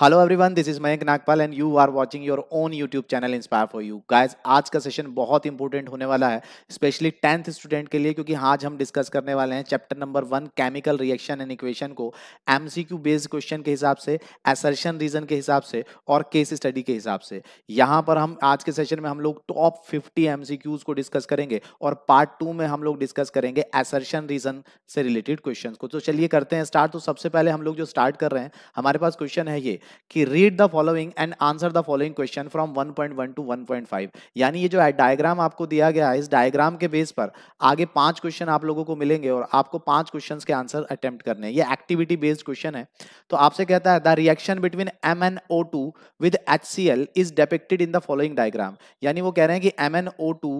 hello everyone this is Mayank Nagpal and you are watching your own YouTube channel inspire for you guys आज का session बहुत important होने वाला है स्पेशली टेंथ स्टूडेंट के लिए क्योंकि आज हम डिस्कस करने वाले हैं chapter number one chemical reaction and equation को एमसीक्यू बेस्ड क्वेश्चन के हिसाब से एसर्शन रीजन के हिसाब से और केस स्टडी के हिसाब से यहाँ पर हम आज के सेशन में हम लोग टॉप फिफ्टी एम को डिस्कस करेंगे और पार्ट टू में हम लोग डिस्कस करेंगे एसर्शन रीजन से रिलेटेड क्वेश्चन को तो चलिए करते हैं स्टार्ट तो सबसे पहले हम लोग जो स्टार्ट कर रहे हैं हमारे पास क्वेश्चन है ये कि read the following and answer the following question from 1.1 to 1.5 यानी ये जो डायग्राम आपको दिया गया है इस डायग्राम के बेस पर आगे पांच क्वेश्चन आप लोगों को मिलेंगे और आपको पांच क्वेश्चन के आंसर अटेम्प्ट करने ये एक्टिविटी बेस्ड क्वेश्चन है तो आपसे कहता है the reaction between M N O two with H C L is depicted in the following diagram यानी वो कह रहे हैं कि M N O two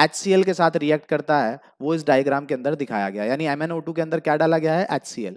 H के साथ रिएक्ट करता है वो इस डायग्राम के अंदर दिखाया गया यानी एम के अंदर क्या डाला गया है एच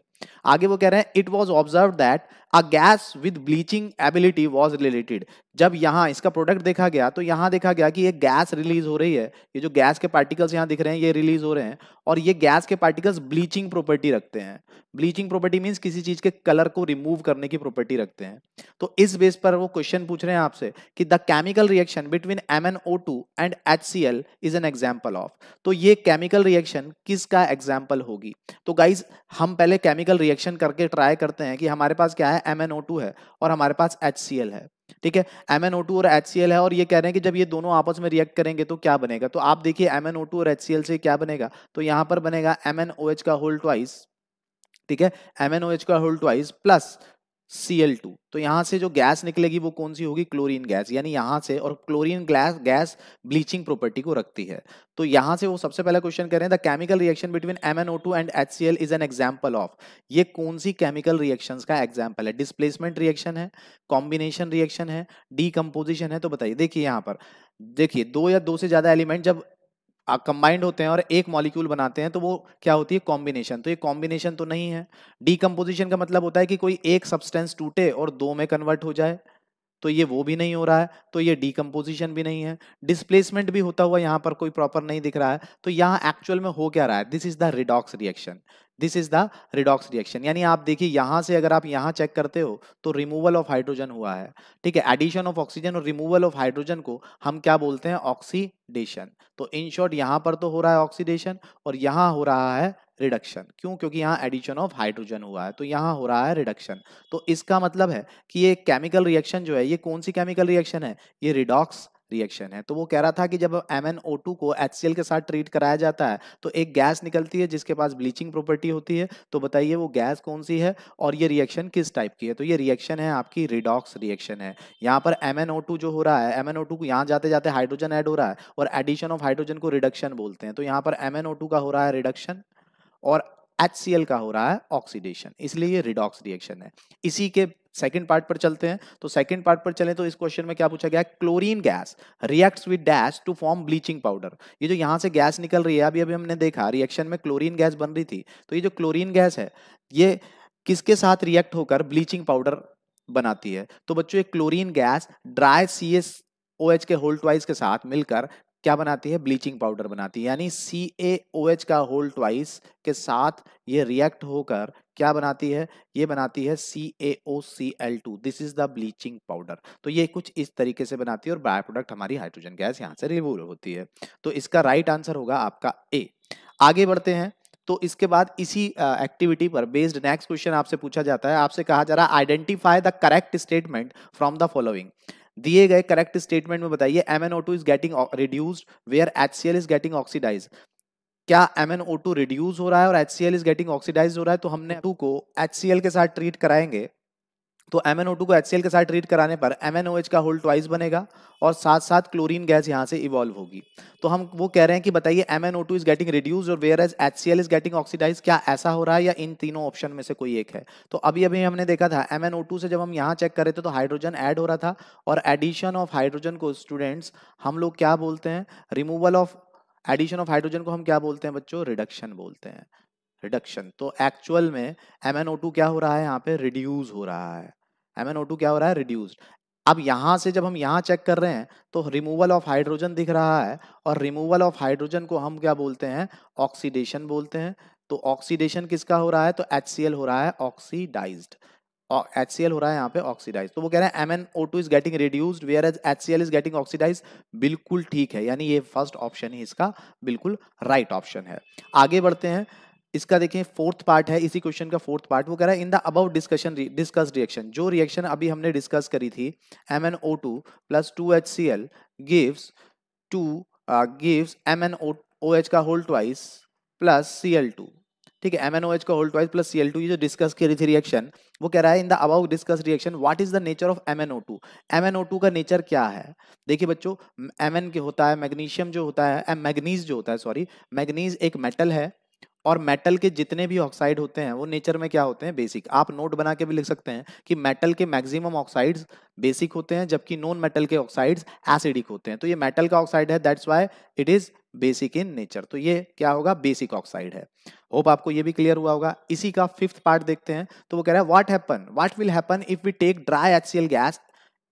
आगे वो कह रहे हैं it was observe that a gas with bleaching ability was related जब यहाँ इसका प्रोडक्ट देखा गया तो यहाँ देखा गया कि ये गैस रिलीज हो रही है ये जो गैस के पार्टिकल्स यहाँ दिख रहे हैं ये रिलीज हो रहे हैं और ये गैस के पार्टिकल्स ब्लीचिंग प्रॉपर्टी रखते हैं ब्लीचिंग प्रॉपर्टी मीन्स किसी चीज के कलर को रिमूव करने की प्रॉपर्टी रखते हैं तो इस बेस पर वो क्वेश्चन पूछ रहे हैं आपसे कि the chemical reaction between M N O two and H C L is an example of तो ये केमिकल रिएक्शन किसका एग्जाम्पल होगी तो गाइज हम पहले केमिकल केमिकल रिएक्शन करके ट्राई करते हैं कि हमारे पास क्या है MnO2 है और हमारे पास HCl है ठीक है MnO2 और HCl है और ये कह रहे हैं कि जब ये दोनों आपस में रिएक्ट करेंगे तो क्या बनेगा तो आप देखिए MnO2 और HCl से क्या बनेगा तो यहाँ पर बनेगा MnOH का होल ट्वाइस ठीक है MnOH का होल ट्वाइस प्लस Cl2 तो यहाँ से जो गैस निकलेगी वो कौन सी होगी क्लोरीन गैस यानी यहाँ से और chlorine gas gas bleaching property को रखती है तो यहाँ से वो सबसे पहला क्वेश्चन कर रहे हैं the chemical reaction between MnO2 and HCl is an example of ये कौन सी केमिकल रिएक्शन का एग्जाम्पल है डिस्प्लेसमेंट रिएक्शन है कॉम्बिनेशन रिएक्शन है डीकम्पोजिशन है तो बताइए देखिए यहाँ पर देखिए दो या दो से ज्यादा एलिमेंट जब कंबाइंड होते हैं और एक मॉलिक्यूल बनाते हैं तो वो क्या होती है कॉम्बिनेशन तो ये कॉम्बिनेशन तो नहीं है डीकम्पोजिशन का मतलब होता है कि कोई एक सब्सटेंस टूटे और दो में कन्वर्ट हो जाए तो ये वो भी नहीं हो रहा है तो ये डिकम्पोजिशन भी नहीं है डिस्प्लेसमेंट भी होता हुआ यहाँ पर कोई प्रॉपर नहीं दिख रहा है तो यहाँ एक्चुअल में हो क्या रहा है this is the redox reaction this is the redox reaction यानी आप देखिए यहाँ से अगर आप यहाँ चेक करते हो तो रिमूवल ऑफ हाइड्रोजन हुआ है ठीक है एडिशन ऑफ ऑक्सीजन और रिमूवल ऑफ हाइड्रोजन को हम क्या बोलते हैं ऑक्सीडेशन तो इन शॉर्ट यहाँ पर तो हो रहा है ऑक्सीडेशन और यहाँ हो रहा है रिडक्शन क्यों क्योंकि यहाँ एडिशन ऑफ हाइड्रोजन हुआ है तो यहाँ हो रहा है रिडक्शन तो इसका मतलब है कि ये केमिकल रिएक्शन जो है ये कौन सी केमिकल रिएक्शन है ये रिडॉक्स रिएक्शन है तो वो कह रहा था कि जब एम को एच के साथ ट्रीट कराया जाता है तो एक गैस निकलती है जिसके पास ब्लीचिंग प्रॉपर्टी होती है तो बताइए वो गैस कौन सी है और ये रिएक्शन किस टाइप की है तो ये रिएक्शन है आपकी रिडॉक्स रिएक्शन है यहाँ पर एम जो हो रहा है एम को यहाँ जाते जाते हाइड्रोजन ऐड हो रहा है और एडिशन ऑफ हाइड्रोजन को रिडक्शन बोलते हैं तो यहाँ पर एम का हो रहा है रिडक्शन और एच का हो रहा है ऑक्सीडेशन इसलिए ये रिडॉक्स रिएक्शन है इसी के सेकेंड पार्ट पर चलते हैं तो सेकेंड पार्ट पर चलें तो इस क्वेश्चन में क्या पूछा गया chlorine gas reacts with dash to form bleaching powder ये जो यहाँ से गैस निकल रही है अभी अभी हमने देखा रिएक्शन में क्लोरीन गैस बन रही थी तो ये जो क्लोरीन गैस है ये किसके साथ रिएक्ट होकर ब्लीचिंग पाउडर बनाती है तो बच्चों ये chlorine gas dry C S O OH H के होल्टवाइज के साथ मिलकर क्या बनाती है ब्लीचिंग पाउडर बनाती है यानी सी ए ओ एच का होल ट्वाइस के साथ ये रिएक्ट होकर क्या बनाती है ये बनाती है C A O C L two this is the bleaching powder तो ये कुछ इस तरीके से बनाती है और बाय प्रोडक्ट हमारी हाइड्रोजन गैस यहाँ से रिमूव होती है तो इसका राइट right आंसर होगा आपका ए आगे बढ़ते हैं तो इसके बाद इसी एक्टिविटी पर बेस्ड नेक्स्ट क्वेश्चन आपसे पूछा जाता है आपसे कहा जा रहा है identify the correct statement from the following दिए गए करेक्ट स्टेटमेंट में बताइए M N O two is getting reduced where H C L is getting oxidise क्या M N O two reduce हो रहा है और H C L is getting oxidise हो रहा है तो हमने टू को एच सी एल के साथ ट्रीट कराएंगे तो एम को एच के साथ ट्रीट कराने पर एम का होल ट्वाइस बनेगा और साथ साथ क्लोरीन गैस यहाँ से इवॉल्व होगी तो हम वो कह रहे हैं कि बताइए M N O two is getting reduce और whereas H C L is getting oxidise क्या ऐसा हो रहा है या इन तीनों ऑप्शन में से कोई एक है तो अभी अभी हमने देखा था एम एन ओ टू से जब हम यहाँ चेक कर रहे थे तो हाइड्रोजन ऐड हो रहा था और एडिशन ऑफ हाइड्रोजन को स्टूडेंट्स हम लोग क्या बोलते हैं removal of addition of hydrogen को हम क्या बोलते हैं बच्चों रिडक्शन बोलते हैं रिडक्शन तो एक्चुअल में एम क्या हो रहा है यहाँ पे रिड्यूज हो रहा है एम एन ओ टू क्या हो रहा है रिड्यूस्ड अब यहाँ से जब हम यहाँ चेक कर रहे हैं तो रिमूवल ऑफ हाइड्रोजन दिख रहा है और रिमूवल ऑफ हाइड्रोजन को हम क्या बोलते हैं ऑक्सीडेशन बोलते हैं तो ऑक्सीडेशन किसका हो रहा है तो एच हो रहा है ऑक्सीडाइज्ड एच सी हो रहा है यहाँ पे ऑक्सीडाइज तो वो कह रहे हैं M N O two is getting reduced whereas H C L is getting oxidise बिल्कुल ठीक है यानी ये फर्स्ट ऑप्शन ही इसका बिल्कुल राइट right ऑप्शन है आगे बढ़ते हैं इसका देखें फोर्थ पार्ट है इसी क्वेश्चन का फोर्थ पार्ट वो कह रहा है in the above discussion discuss reaction जो रिएक्शन अभी हमने डिस्कस करी थी M N O two plus two H C L gives two gives M N O H का whole twice plus C L two ठीक है एम एन ओ एच का whole twice plus C L two ये जो discuss करी थी reaction वो कह रहा है in the above discuss reaction what is the nature of M N O two M N O two का नेचर क्या है देखिए बच्चों एम एन के होता है मैग्नीशियम जो होता है मैग्नीज जो होता है सॉरी मैग्नीज एक मेटल है और मेटल के जितने भी ऑक्साइड होते हैं वो नेचर में क्या होते हैं बेसिक आप नोट बना के भी लिख सकते हैं कि मेटल के मैक्सिमम ऑक्साइड्स बेसिक होते हैं जबकि नॉन मेटल के ऑक्साइड्स एसिडिक होते हैं तो ये मेटल का ऑक्साइड है that's why it is basic in nature तो ये क्या होगा बेसिक ऑक्साइड है होप आपको ये भी क्लियर हुआ होगा इसी का फिफ्थ पार्ट देखते हैं तो वो कह रहा है what happen what will happen if we take dry H gas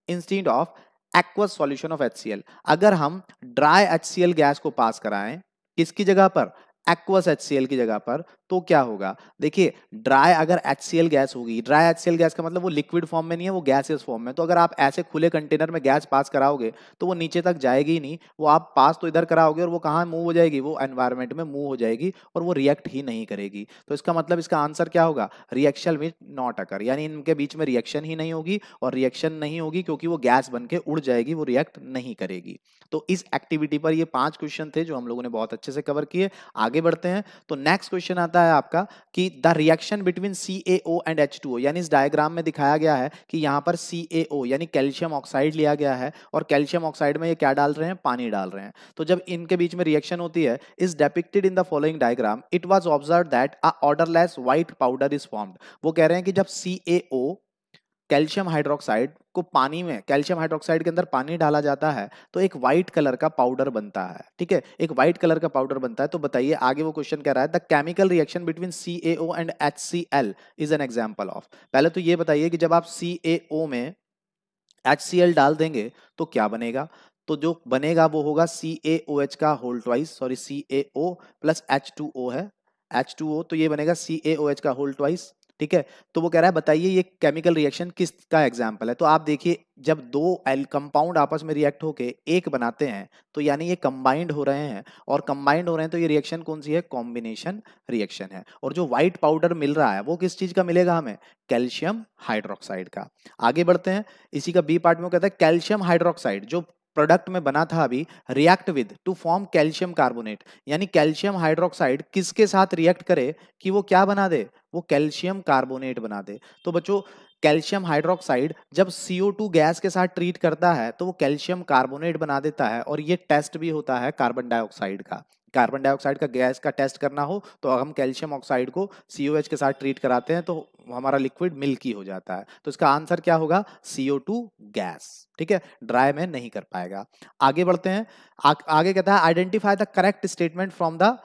instead of aqueous solution of H अगर हम ड्राई एच गैस को पास कराएं किसकी जगह पर एक्वस एच की जगह पर तो क्या होगा देखिए ड्राई अगर एच गैस होगी ड्राई एच गैस का मतलब वो लिक्विड फॉर्म में नहीं है वो गैसियस फॉर्म में तो अगर आप ऐसे खुले कंटेनर में गैस पास कराओगे तो वो नीचे तक जाएगी ही नहीं वो आप पास तो इधर कराओगे और वो कहाँ मूव हो जाएगी वो एनवायरमेंट में मूव हो जाएगी और वो रिएक्ट ही नहीं करेगी तो इसका मतलब इसका आंसर क्या होगा रिएक्शन विच नॉट अकर यानी इनके बीच में रिएक्शन ही नहीं होगी और रिएक्शन नहीं होगी क्योंकि वो गैस बन के उड़ जाएगी वो रिएक्ट नहीं करेगी तो इस एक्टिविटी पर ये पांच क्वेश्चन थे जो हम लोगों ने बहुत अच्छे से कवर किए आगे बढ़ते हैं तो नेक्स्ट क्वेश्चन आता होता है आपका कि the reaction between C A O and H two O यानी इस डायग्राम में दिखाया गया है कि यहाँ पर सी ए ओ यानी कैल्शियम ऑक्साइड लिया गया है और कैल्शियम ऑक्साइड में ये क्या डाल रहे हैं पानी डाल रहे हैं तो जब इनके बीच में रिएक्शन होती है is depicted in the following diagram it was observe that a orderless white powder is formed वो कह रहे हैं कि जब सी ए ओ कैल्शियम हाइड्रोक्साइड को पानी में कैल्शियम हाइड्रोक्साइड के अंदर पानी डाला जाता है तो एक व्हाइट कलर का पाउडर बनता है ठीक है एक व्हाइट कलर का पाउडर बनता है तो बताइए आगे वो क्वेश्चन कह रहा है the chemical reaction between C and H is an example of पहले तो ये बताइए कि जब आप सी में एच डाल देंगे तो क्या बनेगा तो जो बनेगा वो होगा सी का whole twice sorry C plus H है एच तो ये बनेगा सी का होल ट्वाइस ठीक है तो वो कह रहा है बताइए ये केमिकल रिएक्शन किसका एग्जाम्पल है तो आप देखिए जब दो एल कंपाउंड आपस में रिएक्ट होके एक बनाते हैं तो यानी ये कंबाइंड हो रहे हैं और कंबाइंड हो रहे हैं तो ये रिएक्शन कौन सी है कॉम्बिनेशन रिएक्शन है और जो व्हाइट पाउडर मिल रहा है वो किस चीज का मिलेगा हमें कैल्शियम हाइड्रोक्साइड का आगे बढ़ते हैं इसी का बी पार्ट में कहता है कैल्शियम हाइड्रोक्साइड जो प्रोडक्ट में बना था अभी react with to form calcium carbonate यानी कैल्शियम हाइड्रोक्साइड किसके साथ रिएक्ट करे कि वो क्या बना दे वो कैल्शियम कार्बोनेट बना दे तो बच्चों कैल्शियम हाइड्रोक्साइड जब CO2 गैस के साथ ट्रीट करता है तो वो कैल्शियम कार्बोनेट बना देता है और ये टेस्ट भी होता है कार्बन डाइऑक्साइड का कार्बन डाइऑक्साइड का गैस का टेस्ट करना हो तो हम कैल्शियम ऑक्साइड को सी के साथ ट्रीट कराते हैं तो हमारा लिक्विड मिल्की हो जाता है तो इसका आंसर क्या होगा सी गैस ठीक है ड्राई में नहीं कर पाएगा आगे बढ़ते हैं आ, आगे कहता है identify the correct statement from the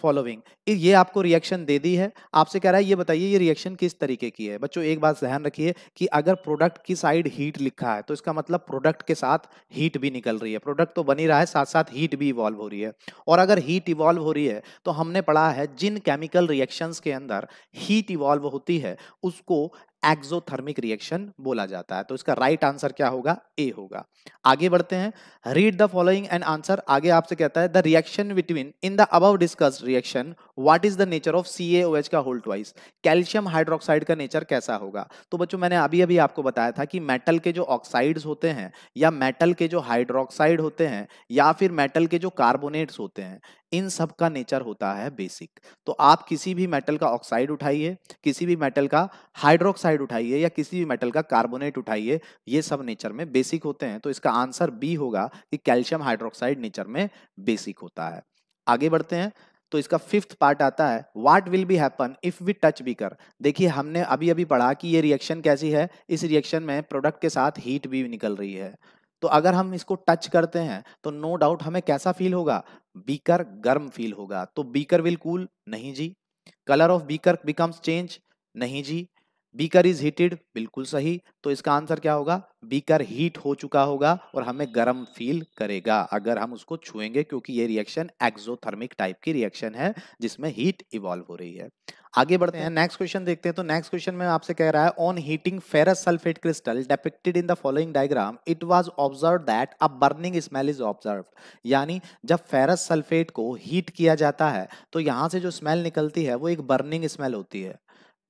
following ये आपको रिएक्शन दे दी है आपसे कह रहा है ये बताइए ये रिएक्शन किस तरीके की है बच्चों एक बात ध्यान रखिए कि अगर प्रोडक्ट की साइड हीट लिखा है तो इसका मतलब प्रोडक्ट के साथ हीट भी निकल रही है प्रोडक्ट तो बनी रहा है साथ साथ हीट भी इवॉल्व हो रही है और अगर हीट इवॉल्व हो रही है तो हमने पढ़ा है जिन केमिकल रिएक्शंस के अंदर हीट इवॉल्व होती है उसको एक्सोथर्मिक रिएक्शन बोला जाता है तो इसका राइट right आंसर क्या होगा ए होगा आगे बढ़ते हैं read the following and answer आगे आपसे कहता है the reaction between in the above discuss reaction what is the nature of C का होल ट्वाइस कैल्शियम हाइड्रोक्साइड का नेचर कैसा होगा तो बच्चों मैंने अभी अभी आपको बताया था कि मेटल के जो ऑक्साइड्स होते हैं या मेटल के जो हाइड्रोक्साइड होते हैं या फिर मेटल के जो कार्बोनेट्स होते हैं इन सब का नेचर होता है बेसिक तो आप किसी भी मेटल का ऑक्साइड उठाइए किसी भी मेटल का हाइड्रोक्साइड उठाइए या किसी भी मेटल का कार्बोनेट उठाइए ये सब नेचर में बेसिक होते हैं तो इसका आंसर बी होगा कि कैल्शियम हाइड्रोक्साइड नेचर में बेसिक होता है आगे बढ़ते हैं तो इसका फिफ्थ पार्ट आता है what will be happen if we touch beaker देखिए हमने अभी अभी पढ़ा कि ये रिएक्शन कैसी है इस रिएक्शन में प्रोडक्ट के साथ हीट भी निकल रही है तो अगर हम इसको टच करते हैं तो नो no डाउट हमें कैसा फील होगा बीकर गर्म फील होगा तो बीकर विल कूल नहीं जी colour of beaker becomes change नहीं जी बीकर इज हीटेड बिल्कुल सही तो इसका आंसर क्या होगा बीकर हीट हो चुका होगा और हमें गर्म फील करेगा अगर हम उसको छुएंगे क्योंकि ये रिएक्शन एक्सोथर्मिक टाइप की रिएक्शन है जिसमें हीट इवॉल्व हो रही है आगे बढ़ते हैं नेक्स्ट क्वेश्चन देखते हैं तो नेक्स्ट क्वेश्चन में आपसे कह रहा है on heating ferrous sulphate crystal depicted in the following diagram it was observe that a burning smell is observe यानी जब फेरस सल्फेट को हीट किया जाता है तो यहाँ से जो स्मेल निकलती है वो एक बर्निंग स्मेल होती है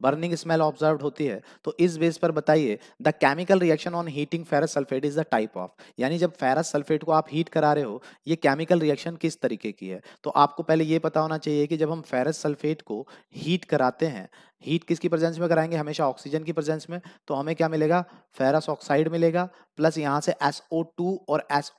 बर्निंग स्मेल ऑब्जर्व होती है तो इस बेस पर बताइए the chemical reaction on heating ferrous sulphate is the type of यानी जब फेरस सल्फेट को आप हीट करा रहे हो ये केमिकल रिएक्शन किस तरीके की है तो आपको पहले ये पता होना चाहिए कि जब हम फेरस सल्फेट को हीट कराते हैं हीट किसकी प्रेजेंस में कराएंगे हमेशा ऑक्सीजन की प्रेजेंस में तो हमें क्या मिलेगा फेरस ऑक्साइड मिलेगा प्लस यहाँ से एस और एस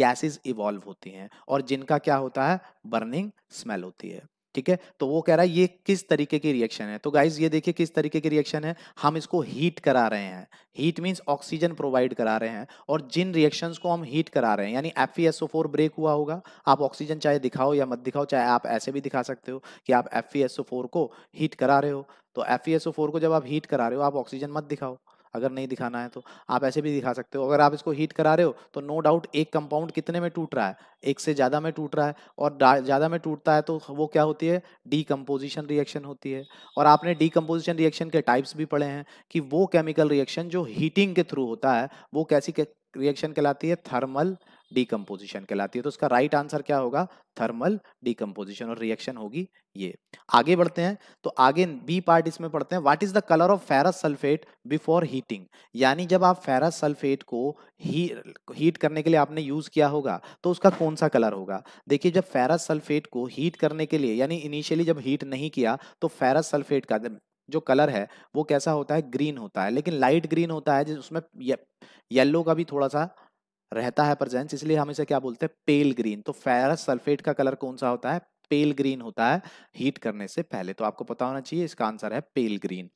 गैसेस इवॉल्व होती हैं और जिनका क्या होता है बर्निंग स्मेल होती है ठीक है तो वो कह रहा है ये किस तरीके की रिएक्शन है तो गाइज ये देखिए किस तरीके की रिएक्शन है हम इसको हीट करा रहे हैं हीट मीन्स ऑक्सीजन प्रोवाइड करा रहे हैं और जिन रिएक्शन को हम हीट करा रहे हैं यानी एफ ई ब्रेक हुआ होगा आप ऑक्सीजन चाहे दिखाओ या मत दिखाओ चाहे आप ऐसे भी दिखा सकते हो कि आप एफ e को हीट करा रहे हो तो एफ e को जब आप हीट करा रहे हो आप ऑक्सीजन मत दिखाओ अगर नहीं दिखाना है तो आप ऐसे भी दिखा सकते हो अगर आप इसको हीट करा रहे हो तो नो डाउट एक कंपाउंड कितने में टूट रहा है एक से ज़्यादा में टूट रहा है और ज़्यादा में टूटता है तो वो क्या होती है डीकम्पोजिशन रिएक्शन होती है और आपने डीकम्पोजिशन रिएक्शन के टाइप्स भी पढ़े हैं कि वो केमिकल रिएक्शन जो हीटिंग के थ्रू होता है वो कैसी रिएक्शन कहलाती है थर्मल डिकम्पोजिशन कहलाती है तो उसका राइट आंसर क्या होगा थर्मल डीकम्पोजिशन और रिएक्शन होगी ये आगे बढ़ते हैं तो आगे बी पार्ट इसमें पढ़ते हैं what is the colour of ferrous sulphate before heating यानी जब आप फेरस सल्फेट को ही हीट करने के लिए आपने यूज किया होगा तो उसका कौन सा कलर होगा देखिए जब फेरस सल्फेट को हीट करने के लिए यानी इनिशियली जब हीट नहीं किया तो फेरस सल्फेट का जो कलर है वो कैसा होता है ग्रीन होता है लेकिन लाइट ग्रीन होता है जिसमें ये, येलो का भी थोड़ा सा रहता है प्रजेंस इसलिए हम इसे क्या बोलते हैं पेल ग्रीन तो फेरस सल्फेट का कलर कौन सा होता है पेल ग्रीन होता है हीट करने से पहले तो आपको पता होना चाहिए इसका आंसर है पेल ग्रीन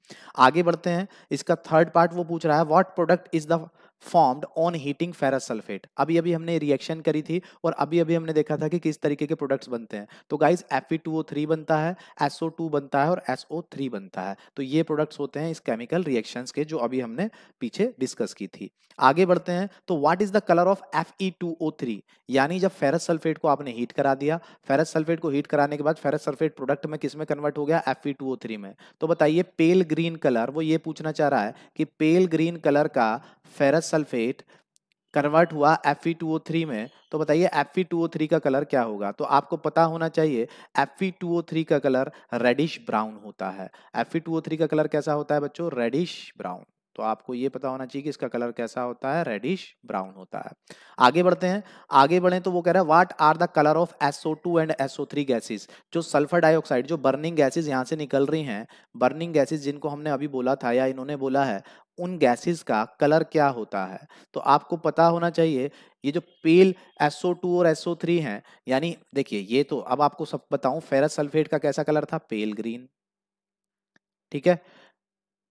आगे बढ़ते हैं इसका थर्ड पार्ट वो पूछ रहा है what product is the formed on heating ferrous sulphate अभी अभी हमने रिएक्शन करी थी और अभी अभी हमने देखा था कि किस तरीके के प्रोडक्ट्स बनते हैं तो गाइज थ्री बनता है टू बनता है और एसओ थ्री बनता है तो ये प्रोडक्ट्स होते हैं इस केमिकल रिएक्शन के जो अभी हमने पीछे डिस्कस की थी आगे बढ़ते हैं तो what is the colour of F यानी जब फेरस सल्फेट को आपने हीट करा दिया फेरस सल्फेट को हीट कराने के बाद फेरस सल्फेट प्रोडक्ट में किस में कन्वर्ट हो गया एफ में तो बताइए पेल ग्रीन कलर वो ये पूछना चाह रहा है कि पेल ग्रीन कलर का फेरस सल्फेट कन्वर्ट हुआ एफ में तो बताइए एफ का कलर क्या होगा तो आपको पता होना चाहिए एफ का कलर रेडिश ब्राउन होता है एफ का कलर कैसा होता है बच्चों रेडिश ब्राउन तो आपको ये पता होना चाहिए कि इसका कलर कैसा होता है रेडिश ब्राउन होता है आगे बढ़ते हैं आगे बढ़े तो वो कह रहा है what are the colour of S O two and S O three gases जो सल्फर डाइऑक्साइड जो बर्निंग गैसेज यहां से निकल रही हैं बर्निंग गैसेज जिनको हमने अभी बोला था या इन्होंने बोला है उन गैसेस का कलर क्या होता है तो आपको पता होना चाहिए ये जो पेल SO2 और SO3 हैं यानी देखिए ये तो अब आपको सब बताऊं फेरस सल्फेट का कैसा कलर था पेल ग्रीन ठीक है